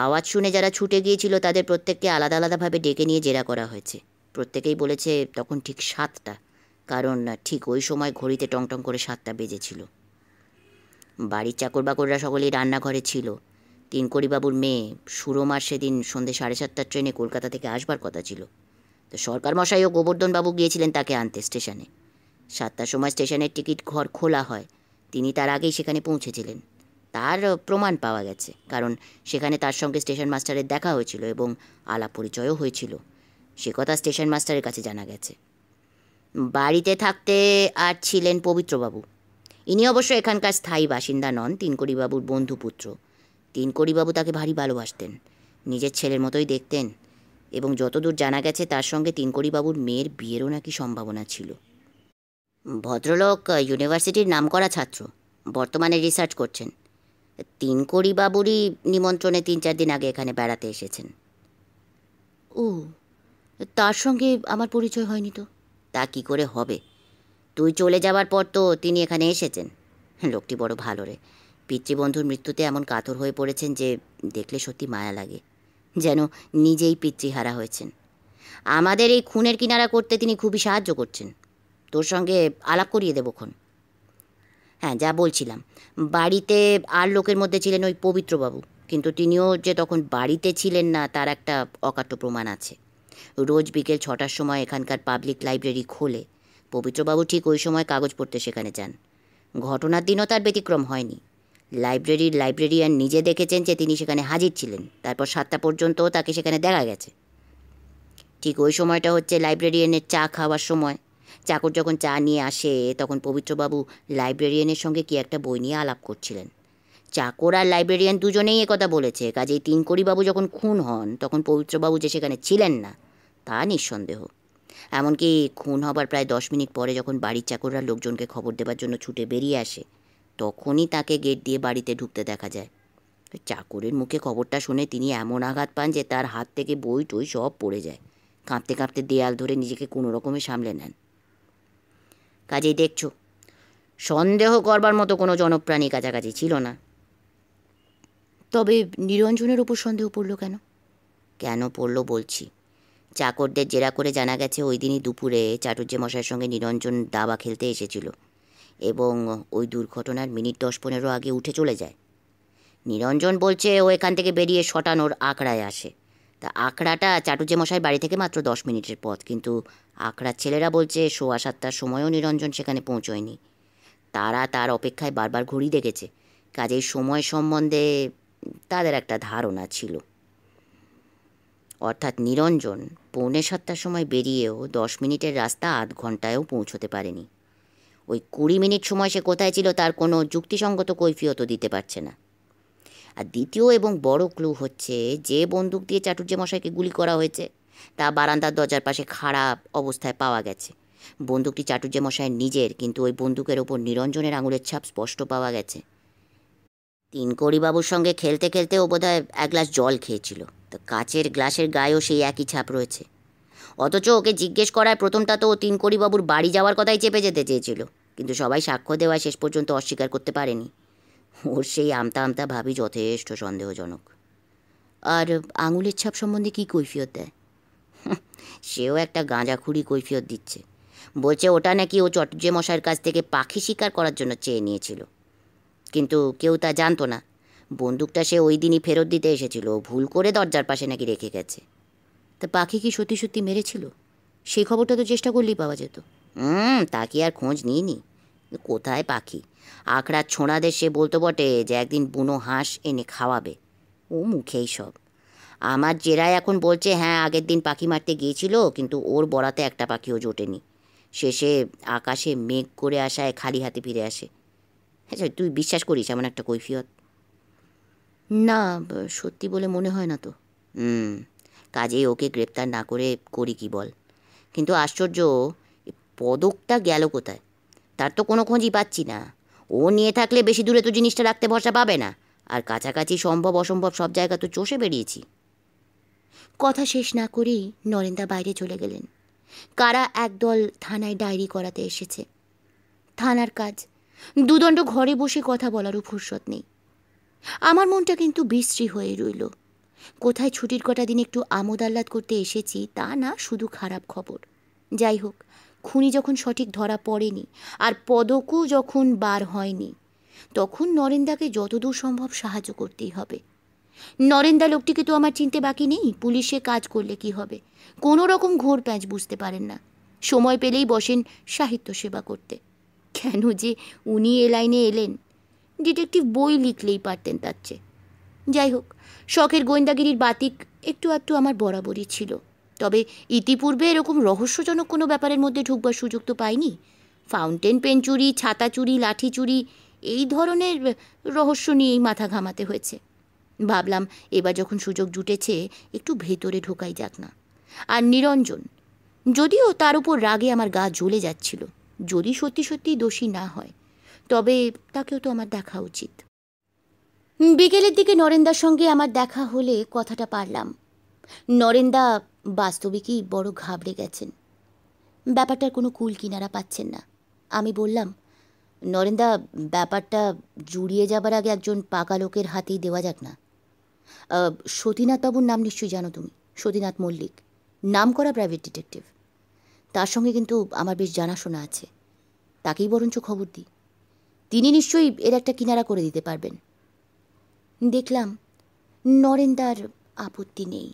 আওয়াজ শুনে যারা ছুটে গিয়েছিল তাদের প্রত্যেককে আলাদা আলাদাভাবে ডেকে নিয়ে জেরা করা হয়েছে প্রত্যেকেই বলেছে তখন ঠিক সাতটা কারণ ঠিক ওই সময় ঘড়িতে টংটং করে সাতটা বেজেছিল বাড়ির চাকর বাকররা সকলেই রান্নাঘরে ছিল তিনকড়িবাবুর মেয়ে সুরমার সেদিন সন্ধে সাড়ে সাতটার ট্রেনে কলকাতা থেকে আসবার কথা ছিল তো সরকার মশাই ও গোবর্ধনবাবু গিয়েছিলেন তাকে আনতে স্টেশনে সাতটার সময় স্টেশনের টিকিট ঘর খোলা হয় তিনি তার আগেই সেখানে পৌঁছেছিলেন তার প্রমাণ পাওয়া গেছে কারণ সেখানে তার সঙ্গে স্টেশন মাস্টারের দেখা হয়েছিল এবং আলাপ পরিচয়ও হয়েছিল সে কথা স্টেশন মাস্টারের কাছে জানা গেছে বাড়িতে থাকতে আর ছিলেন পবিত্রবাবু ইনি অবশ্য এখানকার স্থায়ী বাসিন্দা নন তিনকড়িবাবুর বন্ধুপুত্র তিনকড়িবাবু তাকে ভারী ভালোবাসতেন নিজের ছেলের মতোই দেখতেন এবং যতদূর জানা গেছে তার সঙ্গে তিনকড়িবাবুর মেয়ের বিয়েরও নাকি সম্ভাবনা ছিল ভদ্রলোক ইউনিভার্সিটির নামকরা ছাত্র বর্তমানে রিসার্চ করছেন তিনকড়িবাবুরই নিমন্ত্রণে তিন চার দিন আগে এখানে বেড়াতে এসেছেন ও তার সঙ্গে আমার পরিচয় হয়নি তো তা কি করে হবে তুই চলে যাবার পর তো তিনি এখানে এসেছেন লোকটি বড় ভালো রে পিতৃবন্ধুর মৃত্যুতে এমন কাতর হয়ে পড়েছেন যে দেখলে সত্যি মায়া লাগে যেন নিজেই পিতৃহারা হয়েছেন আমাদের এই খুনের কিনারা করতে তিনি খুবই সাহায্য করছেন তোর সঙ্গে আলাপ করিয়ে দেবো খুন হ্যাঁ যা বলছিলাম বাড়িতে আর লোকের মধ্যে ছিলেন ওই পবিত্রবাবু কিন্তু তিনিও যে তখন বাড়িতে ছিলেন না তার একটা অকাট্য প্রমাণ আছে রোজ বিকেল ছটার সময় এখানকার পাবলিক লাইব্রেরি খোলে পবিত্রবাবু ঠিক ওই সময় কাগজ পড়তে সেখানে যান ঘটনার দিনও তার ব্যতিক্রম হয়নি লাইব্রেরির লাইব্রেরিয়ান নিজে দেখেছেন যে তিনি সেখানে হাজির ছিলেন তারপর সাতটা পর্যন্তও তাকে সেখানে দেখা গেছে ঠিক ওই সময়টা হচ্ছে লাইব্রেরিয়ানের চা খাওয়ার সময় চাকর যখন চা নিয়ে আসে তখন পবিত্রবাবু লাইব্রেরিয়ানের সঙ্গে কি একটা বই নিয়ে আলাপ করছিলেন চাকর আর লাইব্রেরিয়ান দুজনেই কথা বলেছে কাজেই তিনকড়িবাবু যখন খুন হন তখন পবিত্রবাবু যে সেখানে ছিলেন না তা নিঃসন্দেহ এমনকি খুন হবার প্রায় দশ মিনিট পরে যখন বাড়ির চাকররা লোকজনকে খবর দেবার জন্য ছুটে বেরিয়ে আসে তখনই তাকে গেট দিয়ে বাড়িতে ঢুকতে দেখা যায় চাকরের মুখে খবরটা শুনে তিনি এমন আঘাত পান যে তার হাত থেকে বই টই সব পড়ে যায় কাঁপতে কাঁপতে দেয়াল ধরে নিজেকে কোনো রকমে সামলে নেন কাজেই দেখছো সন্দেহ করবার মতো কোনো জনপ্রাণী কাছাকাছি ছিল না তবে নিরঞ্জনের উপর সন্দেহ পড়লো কেন কেন পড়লো বলছি চাকরদের জেরা করে জানা গেছে ওই দিনই দুপুরে চাটুর্য মশাইয়ের সঙ্গে নিরঞ্জন দাবা খেলতে এসেছিল এবং ওই দুর্ঘটনার মিনিট দশ পনেরো আগে উঠে চলে যায় নিরঞ্জন বলছে ও এখান থেকে বেরিয়ে শটানোর আঁকড়ায় আসে তা আঁকড়াটা চাটুজ্জে মশাই বাড়ি থেকে মাত্র দশ মিনিটের পথ কিন্তু আঁকড়ার ছেলেরা বলছে সোয়া সাতটার সময়ও নিরঞ্জন সেখানে পৌঁছয়নি তারা তার অপেক্ষায় বারবার ঘড়ি দেখেছে কাজেই সময় সম্বন্ধে তাদের একটা ধারণা ছিল অর্থাৎ নিরঞ্জন পৌনে সাতটার সময় বেরিয়েও দশ মিনিটের রাস্তা আধ ঘন্টায়ও পৌঁছতে পারেনি ওই কুড়ি মিনিট সময় সে কোথায় ছিল তার কোনো যুক্তিসঙ্গত কৈফিয়তও দিতে পারছে না আর দ্বিতীয় এবং বড় ক্লু হচ্ছে যে বন্দুক দিয়ে চাটুর্যে মশাইকে গুলি করা হয়েছে তা বারান্দার দরজার পাশে খারাপ অবস্থায় পাওয়া গেছে বন্দুকটি চাটুর্যে মশাইয়ের নিজের কিন্তু ওই বন্দুকের ওপর নিরঞ্জনের আঙুলের ছাপ স্পষ্ট পাওয়া গেছে তিনকড়িবাবুর বাবুর সঙ্গে খেলতে খেলতেও বোধহয় এক গ্লাস জল খেয়েছিল তো কাচের গ্লাসের গায়েও সেই একই ছাপ রয়েছে অথচ ওকে জিজ্ঞেস করায় প্রথমটা তো ও তিনকড়িবাবুর বাড়ি যাওয়ার কথাই চেপে যেতে চেয়েছিল কিন্তু সবাই সাক্ষ্য দেওয়ায় শেষ পর্যন্ত অস্বীকার করতে পারেনি ওর সেই আমতা আমতা ভাবি যথেষ্ট সন্দেহজনক আর আঙুলের ছাপ সম্বন্ধে কী কৈফিয়ত দেয় সেও একটা গাঁজাখুড়ি কৈফিয়ত দিচ্ছে বলছে ওটা নাকি ও চটজে মশাইয়ের কাছ থেকে পাখি শিকার করার জন্য চেয়ে নিয়েছিল কিন্তু কেউ তা জানতো না বন্দুকটা সে ওই দিনই ফেরত দিতে এসেছিল ভুল করে দরজার পাশে নাকি রেখে গেছে তা পাখি কি সত্যি সত্যি মেরেছিল সেই খবরটা তো চেষ্টা করলেই পাওয়া যেত হুম তা কি আর খোঁজ নিইনি কোথায় পাখি ছোঁড়া ছোঁড়াদের সে বলতো বটে যে একদিন বুনো হাঁস এনে খাওয়াবে ও মুখেই সব আমার জেরায় এখন বলছে হ্যাঁ আগের দিন পাখি মারতে গিয়েছিল কিন্তু ওর বড়াতে একটা পাখিও জোটেনি শেষে আকাশে মেঘ করে আসায় খালি হাতে ফিরে আসে হ্যাঁ তুই বিশ্বাস করিস এমন একটা কৈফিয়ত না সত্যি বলে মনে হয় না তো হুম কাজেই ওকে গ্রেপ্তার না করে করি কি বল কিন্তু আশ্চর্য পদকটা গেল কোথায় তার তো কোনো খোঁজই পাচ্ছি না ও নিয়ে থাকলে বেশি দূরে তো জিনিসটা রাখতে ভরসা পাবে না আর কাছাকাছি সম্ভব অসম্ভব সব জায়গা তো চষে বেরিয়েছি কথা শেষ না করেই নরেন্দা বাইরে চলে গেলেন কারা একদল থানায় ডায়েরি করাতে এসেছে থানার কাজ দুদণ্ড ঘরে বসে কথা বলারও ফুরসত নেই আমার মনটা কিন্তু বিশ্রী হয়ে রইল কোথায় ছুটির কটা দিন একটু আমোদ আহ্লাদ করতে এসেছি তা না শুধু খারাপ খবর যাই হোক খুনি যখন সঠিক ধরা পড়েনি আর পদকও যখন বার হয়নি তখন নরেন্দাকে যতদূর সম্ভব সাহায্য করতেই হবে নরেন্দা লোকটিকে তো আমার চিনতে বাকি নেই পুলিশে কাজ করলে কি হবে কোনো রকম ঘোর প্যাঁচ বুঝতে পারেন না সময় পেলেই বসেন সাহিত্য সেবা করতে কেন যে উনি এ লাইনে এলেন ডিটেকটিভ বই লিখলেই পারতেন তার চেয়ে যাই হোক শখের গোয়েন্দাগিরির বাতিক একটু আধটু আমার বরাবরই ছিল তবে ইতিপূর্বে এরকম রহস্যজনক কোনো ব্যাপারের মধ্যে ঢুকবার সুযোগ তো পাইনি ফাউন্টেন পেন চুরি ছাতা চুরি লাঠি চুরি এই ধরনের রহস্য নিয়েই মাথা ঘামাতে হয়েছে ভাবলাম এবার যখন সুযোগ জুটেছে একটু ভেতরে ঢোকাই যাক না আর নিরঞ্জন যদিও তার উপর রাগে আমার গা জ্বলে যাচ্ছিল যদি সত্যি সত্যি দোষী না হয় তবে তাকেও তো আমার দেখা উচিত বিকেলের দিকে নরেন্দার সঙ্গে আমার দেখা হলে কথাটা পারলাম নরেন্দা বাস্তবিকই বড় ঘাবড়ে গেছেন ব্যাপারটার কোনো কুল কিনারা পাচ্ছেন না আমি বললাম নরেন্দা ব্যাপারটা জুড়িয়ে যাবার আগে একজন পাকা লোকের হাতেই দেওয়া যাক না সতীনাথবাবুর নাম নিশ্চয়ই জানো তুমি সতীনাথ মল্লিক নাম করা প্রাইভেট ডিটেকটিভ তার সঙ্গে কিন্তু আমার বেশ জানাশোনা আছে তাকেই বরঞ্চ খবর দিই তিনি নিশ্চয়ই এর একটা কিনারা করে দিতে পারবেন দেখলাম নরেন্দার আপত্তি নেই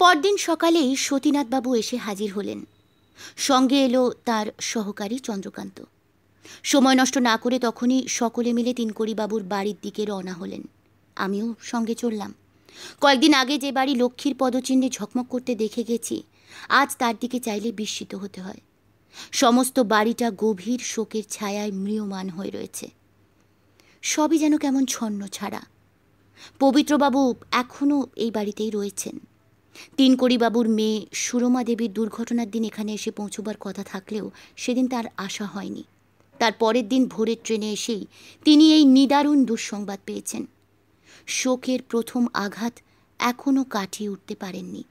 পরদিন সকালেই সতীনাথবাবু এসে হাজির হলেন সঙ্গে এলো তার সহকারী চন্দ্রকান্ত সময় নষ্ট না করে তখনই সকলে মিলে তিনকড়িবাবুর বাড়ির দিকে রওনা হলেন আমিও সঙ্গে চললাম কয়েকদিন আগে যে বাড়ি লক্ষ্মীর পদচিহ্নে ঝকমক করতে দেখে গেছি আজ তার দিকে চাইলে বিস্মিত হতে হয় সমস্ত বাড়িটা গভীর শোকের ছায়ায় মৃয়মান হয়ে রয়েছে সবই যেন কেমন ছন্ন ছাড়া পবিত্রবাবু এখনও এই বাড়িতেই রয়েছেন তিনকড়িবাবুর মেয়ে সুরমা দেবীর দুর্ঘটনার দিন এখানে এসে পৌঁছবার কথা থাকলেও সেদিন তার আশা হয়নি তার পরের দিন ভোরের ট্রেনে এসেই তিনি এই নিদারুণ দুঃসংবাদ পেয়েছেন শোকের প্রথম আঘাত এখনও কাটিয়ে উঠতে পারেননি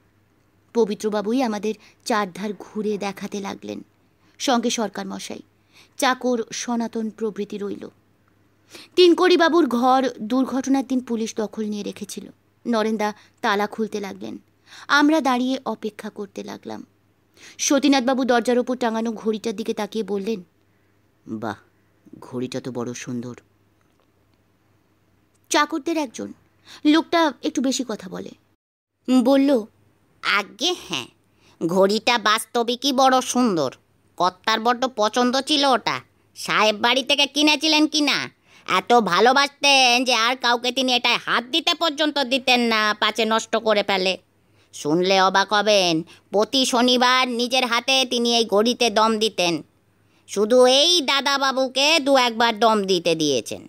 পবিত্রবাবুই আমাদের চারধার ঘুরে দেখাতে লাগলেন সঙ্গে সরকার মশাই চাকর সনাতন প্রভৃতি রইল তিনকড়িবাবুর ঘর দুর্ঘটনার দিন পুলিশ দখল নিয়ে রেখেছিল নরেন্দা তালা খুলতে লাগলেন আমরা দাঁড়িয়ে অপেক্ষা করতে লাগলাম সতীনাথবাবু দরজার ওপর টাঙানো ঘড়িটার দিকে তাকিয়ে বললেন বাহ ঘড়িটা তো বড় সুন্দর চাকরদের একজন লোকটা একটু বেশি কথা বলে বলল আগে হ্যাঁ ঘড়িটা বাস্তবে কি বড় সুন্দর কর্তার বড্ড পছন্দ ছিল ওটা সাহেব বাড়ি থেকে কিনেছিলেন কি না এত ভালোবাসতেন যে আর কাউকে তিনি এটায় হাত দিতে পর্যন্ত দিতেন না পাচে নষ্ট করে ফেলে শুনলে অবাক হবেন প্রতি শনিবার নিজের হাতে তিনি এই ঘড়িতে দম দিতেন শুধু এই দাদাবাবুকে দু একবার দম দিতে দিয়েছেন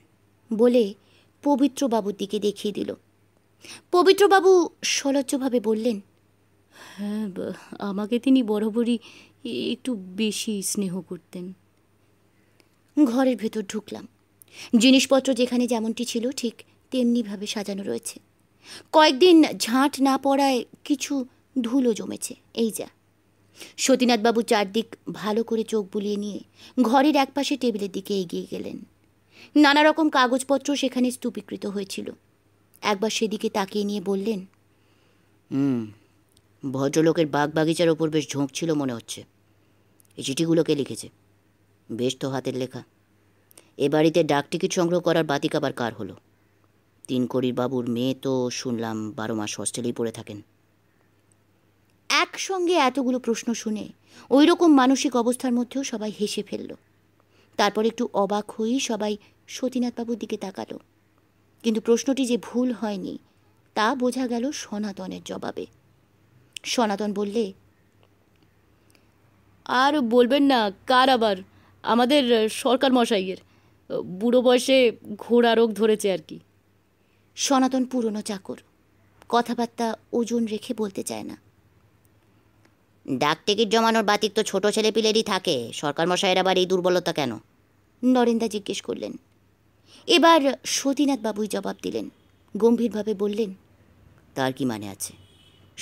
বলে পবিত্রবাবুর দিকে দেখিয়ে দিল পবিত্রবাবু সলজ্জভাবে বললেন হ্যাঁ আমাকে তিনি বরাবরই একটু বেশি স্নেহ করতেন ঘরের ভেতর ঢুকলাম জিনিসপত্র যেখানে যেমনটি ছিল ঠিক তেমনিভাবে সাজানো রয়েছে কয়েকদিন ঝাঁট না পড়ায় কিছু ধুলো জমেছে এই যা সতীনাথবাবু চারদিক ভালো করে চোখ বুলিয়ে নিয়ে ঘরের একপাশে টেবিলের দিকে এগিয়ে গেলেন নানা রকম কাগজপত্র সেখানে স্তূপীকৃত হয়েছিল একবার সেদিকে তাকিয়ে নিয়ে বললেন হুম ভদ্রলোকের বাগ বাগিচার ওপর বেশ ঝোঁক ছিল মনে হচ্ছে এই চিঠিগুলোকে লিখেছে বেশ তো হাতের লেখা এ বাড়িতে ডাকটিকিট সংগ্রহ করার বাতিকাবার কার হলো তিন কড়ির বাবুর মেয়ে তো শুনলাম বারো মাস হস্টেলেই পড়ে থাকেন একসঙ্গে এতগুলো প্রশ্ন শুনে ওই রকম মানসিক অবস্থার মধ্যেও সবাই হেসে ফেলল তারপর একটু অবাক হয়েই সবাই সতীনাথবাবুর দিকে তাকালো কিন্তু প্রশ্নটি যে ভুল হয়নি তা বোঝা গেল সনাতনের জবাবে সনাতন বললে আর বলবেন না কার আবার আমাদের সরকার মশাইয়ের বুড়ো বয়সে ঘোড়া রোগ ধরেছে আর কি সনাতন পুরনো চাকর কথাবার্তা ওজন রেখে বলতে চায় না ডাক টিকিট জমানোর বাতিক তো ছোটো ছেলেপিলেরই থাকে সরকার মশাইয়ের আবার এই দুর্বলতা কেন নরেন্দা জিজ্ঞেস করলেন এবার সতীনাথবাবুই জবাব দিলেন গম্ভীরভাবে বললেন তার কি মানে আছে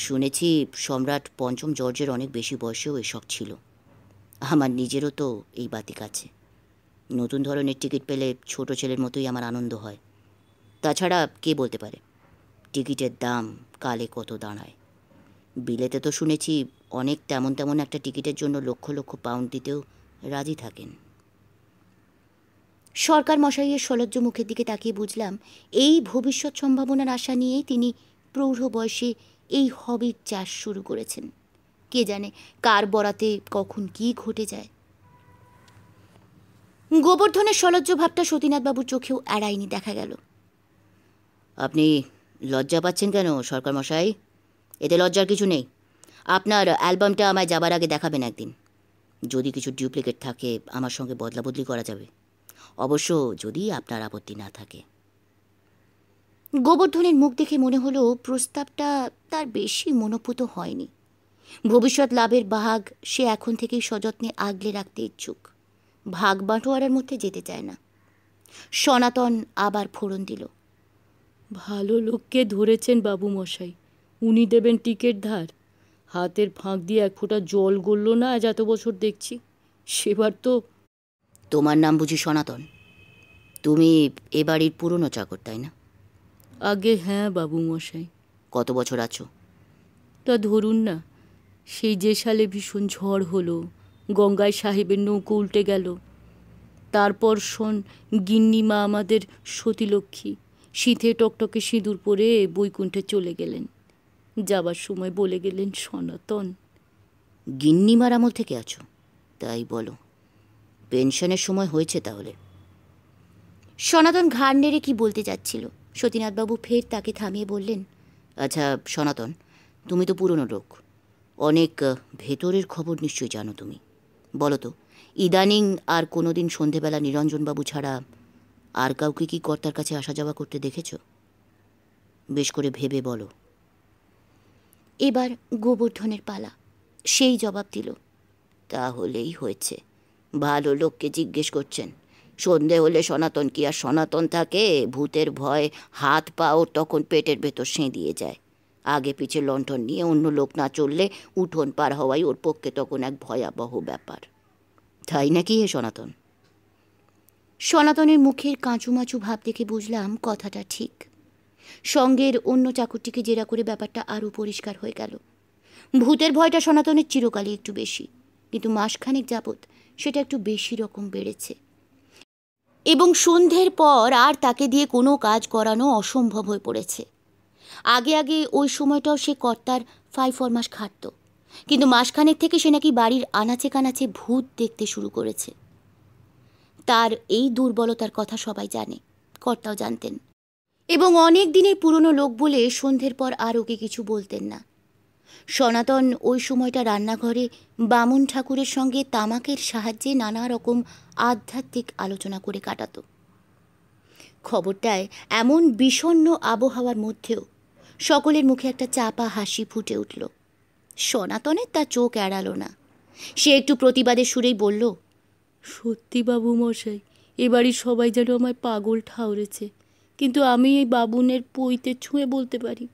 শুনেছি সম্রাট পঞ্চম জর্জের অনেক বেশি বয়সেও এসব ছিল আমার নিজেরও তো এই বাতিক আছে নতুন ধরনের টিকিট পেলে ছোট ছেলের মতোই আমার আনন্দ হয় তাছাড়া কে বলতে পারে টিকিটের দাম কালে কত দাঁড়ায় বিলেতে তো শুনেছি অনেক তেমন তেমন একটা টিকিটের জন্য লক্ষ লক্ষ পাউন্ড দিতেও রাজি থাকেন সরকার মশাইয়ের সলজ্জ মুখের দিকে তাকিয়ে বুঝলাম এই ভবিষ্যৎ সম্ভাবনার আশা নিয়েই তিনি প্রৌঢ় বয়সী এই হবির চাষ শুরু করেছেন কে জানে কার বরাতে কখন কি ঘটে যায় গোবর্ধনের সলজ্জ ভাবটা সতীনাথবাবুর চোখেও এড়ায়নি দেখা গেল আপনি লজ্জা পাচ্ছেন কেন সরকার মশাই এতে লজ্জার কিছু নেই আপনার অ্যালবামটা আমায় যাবার আগে দেখাবেন একদিন যদি কিছু ডুপ্লিকেট থাকে আমার সঙ্গে বদলাবদলি করা যাবে অবশ্য যদি আপনার আপত্তি না থাকে গোবর্ধনের মুখ দেখে মনে হলো প্রস্তাবটা তার বেশি মনোপুত হয়নি ভবিষ্যৎ লাভের ভাগ সে এখন থেকেই সযত্নে আগলে রাখতে ইচ্ছুক ভাগ বাঁটোয়ারার মধ্যে যেতে চায় না সনাতন আবার ফোড়ন দিল ভালো লোককে ধরেছেন বাবু মশাই উনি দেবেন টিকেট ধার হাতের ফাঁক দিয়ে এক ফোঁটা জল গড়ল না আজ এত বছর দেখছি সেবার তো তোমার নাম বুঝি সনাতন তুমি এ বাড়ির পুরনো চাকর তাই না আগে হ্যাঁ বাবুমশাই কত বছর আছো তা ধরুন না সেই যে সালে ভীষণ ঝড় হলো গঙ্গায় সাহেবের নৌকো উল্টে গেল তারপর শোন গিন্নিমা আমাদের সতীলক্ষ্মী শীতে টকটকে সিঁদুর পরে বৈকুণ্ঠে চলে গেলেন যাবার সময় বলে গেলেন সনাতন গিন্নিমার আমল থেকে আছো তাই বলো পেনশনের সময় হয়েছে তাহলে সনাতন ঘাড় নেড়ে কি বলতে যাচ্ছিল সতীনাথবাবু ফের তাকে থামিয়ে বললেন আচ্ছা সনাতন তুমি তো পুরনো লোক অনেক ভেতরের খবর নিশ্চয়ই জানো তুমি বলো তো ইদানিং আর কোনো দিন সন্ধেবেলা নিরঞ্জনবাবু ছাড়া আর কাউকে কি কর্তার কাছে আসা যাওয়া করতে দেখেছ বেশ করে ভেবে বলো এবার গোবর্ধনের পালা সেই জবাব দিল তাহলেই হয়েছে ভালো লোককে জিজ্ঞেস করছেন সন্ধে হলে সনাতন কি আর সনাতন থাকে ভূতের ভয় হাত পা ওর তখন পেটের ভেতর সেঁদিয়ে যায় আগে পিছে লণ্ঠন নিয়ে অন্য লোক না চললে উঠোন পার হওয়াই ওর পক্ষে তখন এক ভয়াবহ ব্যাপার তাই নাকি হে সনাতন সনাতনের মুখের কাঁচুমাচু ভাব দেখে বুঝলাম কথাটা ঠিক সঙ্গের অন্য চাকরটিকে জেরা করে ব্যাপারটা আরও পরিষ্কার হয়ে গেল ভূতের ভয়টা সনাতনের চিরকালই একটু বেশি কিন্তু মাসখানেক যাবৎ সেটা একটু বেশি রকম বেড়েছে এবং সন্ধ্যের পর আর তাকে দিয়ে কোনো কাজ করানো অসম্ভব হয়ে পড়েছে আগে আগে ওই সময়টাও সে কর্তার ফাই ফরমাস খাটত কিন্তু মাসখানেক থেকে সে নাকি বাড়ির আনাচে কানাচে ভূত দেখতে শুরু করেছে তার এই দুর্বলতার কথা সবাই জানে কর্তাও জানতেন এবং অনেক দিনের পুরনো লোক বলে সন্ধ্যের পর আর ওকে কিছু বলতেন না সনাতন ওই সময়টা রান্নাঘরে বামুন ঠাকুরের সঙ্গে তামাকের সাহায্যে নানা রকম আধ্যাত্মিক আলোচনা করে কাটাত খবরটায় এমন বিষণ্ন আবহাওয়ার মধ্যেও সকলের মুখে একটা চাপা হাসি ফুটে উঠল সনাতনের তা চোখ এড়ালো না সে একটু প্রতিবাদের সুরেই বলল সত্যি বাবু মশাই এবারই সবাই যেন আমায় পাগল ঠাউরেছে কিন্তু আমি এই বাবুনের পইতে ছুঁয়ে বলতে পারি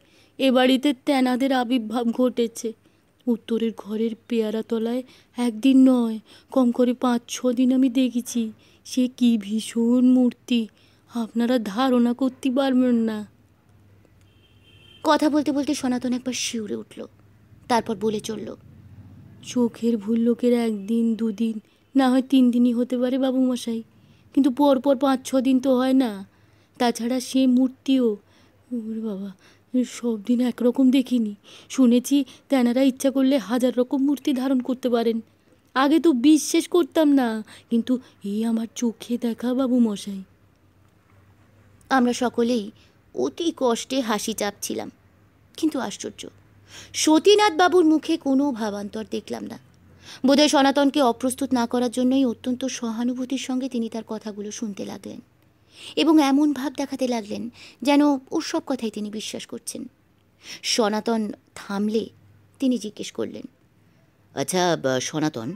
এ বাড়িতে তেনাদের আবির্ভাব ঘটেছে উত্তরের ঘরের পেয়ারাতলায় একদিন নয় কম করে পাঁচ ছ দিন আমি দেখেছি সে কি ভীষণ মূর্তি আপনারা ধারণা করতে পারবেন না কথা বলতে বলতে সনাতন একবার শিউরে উঠল তারপর বলে চলল চোখের ভুল লোকের একদিন দুদিন না হয় তিন দিনই হতে পারে বাবুমশাই কিন্তু পরপর পাঁচ ছ দিন তো হয় না তাছাড়া সে মূর্তিও ওর বাবা সব দিন একরকম দেখিনি শুনেছি তেনারা ইচ্ছা করলে হাজার রকম মূর্তি ধারণ করতে পারেন আগে তো বিশ্বাস করতাম না কিন্তু এই আমার চোখে দেখা বাবু মশাই আমরা সকলেই অতি কষ্টে হাসি চাপছিলাম কিন্তু আশ্চর্য সতীনাথ বাবুর মুখে কোনো ভাবান্তর দেখলাম না বোধহয় সনাতনকে অপ্রস্তুত না করার জন্যই অত্যন্ত সহানুভূতির সঙ্গে তিনি তার কথাগুলো শুনতে লাগলেন এবং এমন ভাব দেখাতে লাগলেন যেন ওর সব কথাই তিনি বিশ্বাস করছেন সনাতন থামলে তিনি জিজ্ঞেস করলেন আচ্ছা সনাতন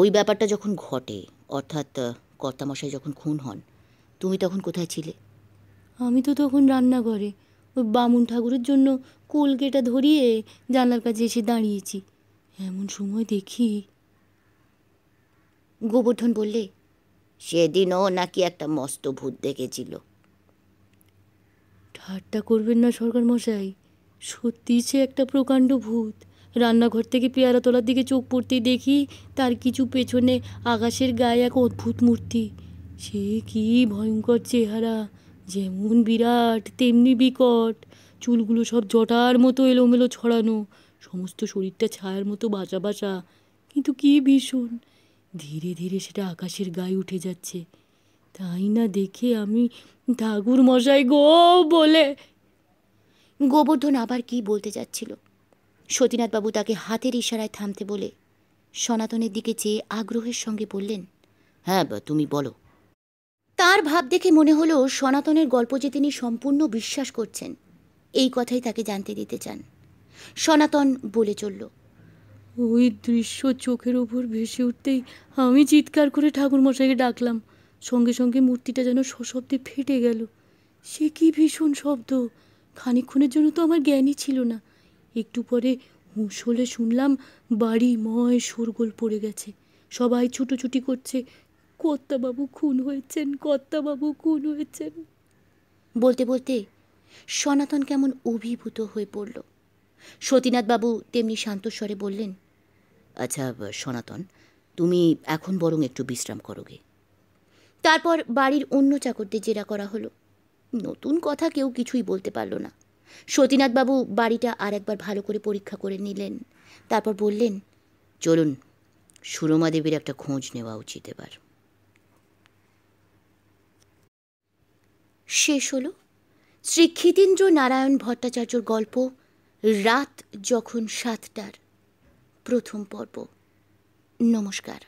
ওই ব্যাপারটা যখন ঘটে অর্থাৎ কর্তামশাই যখন খুন হন তুমি তখন কোথায় ছিলে আমি তো তখন রান্নাঘরে ওই বামুন ঠাকুরের জন্য কোলগেটা ধরিয়ে জানলার কাছে এসে দাঁড়িয়েছি এমন সময় দেখি গোবর্ধন বললে সেদিনও নাকি একটা মস্ত ভূত দেখেছিল ঠাট্টা করবেন না সরকার মশাই সত্যিই সে একটা প্রকাণ্ড ভূত রান্নাঘর থেকে পেয়ারা তোলার দিকে চোখ পড়তে দেখি তার কিছু পেছনে আকাশের গায়ে এক অদ্ভুত মূর্তি সে কি ভয়ঙ্কর চেহারা যেমন বিরাট তেমনি বিকট চুলগুলো সব জটার মতো এলোমেলো ছড়ানো সমস্ত শরীরটা ছায়ার মতো বাঁচা বাঁচা কিন্তু কি ভীষণ ধীরে ধীরে সেটা আকাশের গায়ে উঠে যাচ্ছে তাই না দেখে আমি ঠাকুর মশাই গো বলে গোবর্ধন আবার কি বলতে যাচ্ছিল সতীনাথবাবু তাকে হাতের ইশারায় থামতে বলে সনাতনের দিকে চেয়ে আগ্রহের সঙ্গে বললেন হ্যাঁ বা তুমি বলো তার ভাব দেখে মনে হলো সনাতনের গল্প যে তিনি সম্পূর্ণ বিশ্বাস করছেন এই কথাই তাকে জানতে দিতে চান সনাতন বলে চলল ওই দৃশ্য চোখের ওপর ভেসে উঠতেই আমি চিৎকার করে ঠাকুরমশাইকে ডাকলাম সঙ্গে সঙ্গে মূর্তিটা যেন সশব্দে ফেটে গেল সে কি ভীষণ শব্দ খানিক্ষণের জন্য তো আমার জ্ঞানই ছিল না একটু পরে হুঁশ হলে শুনলাম ময় শোরগোল পড়ে গেছে সবাই ছুটোছুটি করছে কর্তাবাবু খুন হয়েছেন কর্তাবাবু খুন হয়েছেন বলতে বলতে সনাতন কেমন অভিভূত হয়ে পড়ল সতীনাথবাবু তেমনি শান্তস্বরে বললেন আচ্ছা সনাতন তুমি এখন বরং একটু বিশ্রাম করো গে তারপর বাড়ির অন্য চাকরদের জেরা করা হলো নতুন কথা কেউ কিছুই বলতে পারল না সতীনাথবাবু বাড়িটা আর একবার ভালো করে পরীক্ষা করে নিলেন তারপর বললেন চলুন সুরমা দেবীর একটা খোঁজ নেওয়া উচিত এবার শেষ হল শ্রী ক্ষিতেন্দ্র নারায়ণ ভট্টাচার্যর গল্প রাত যখন সাতটার প্রথম পর্ব নমস্কার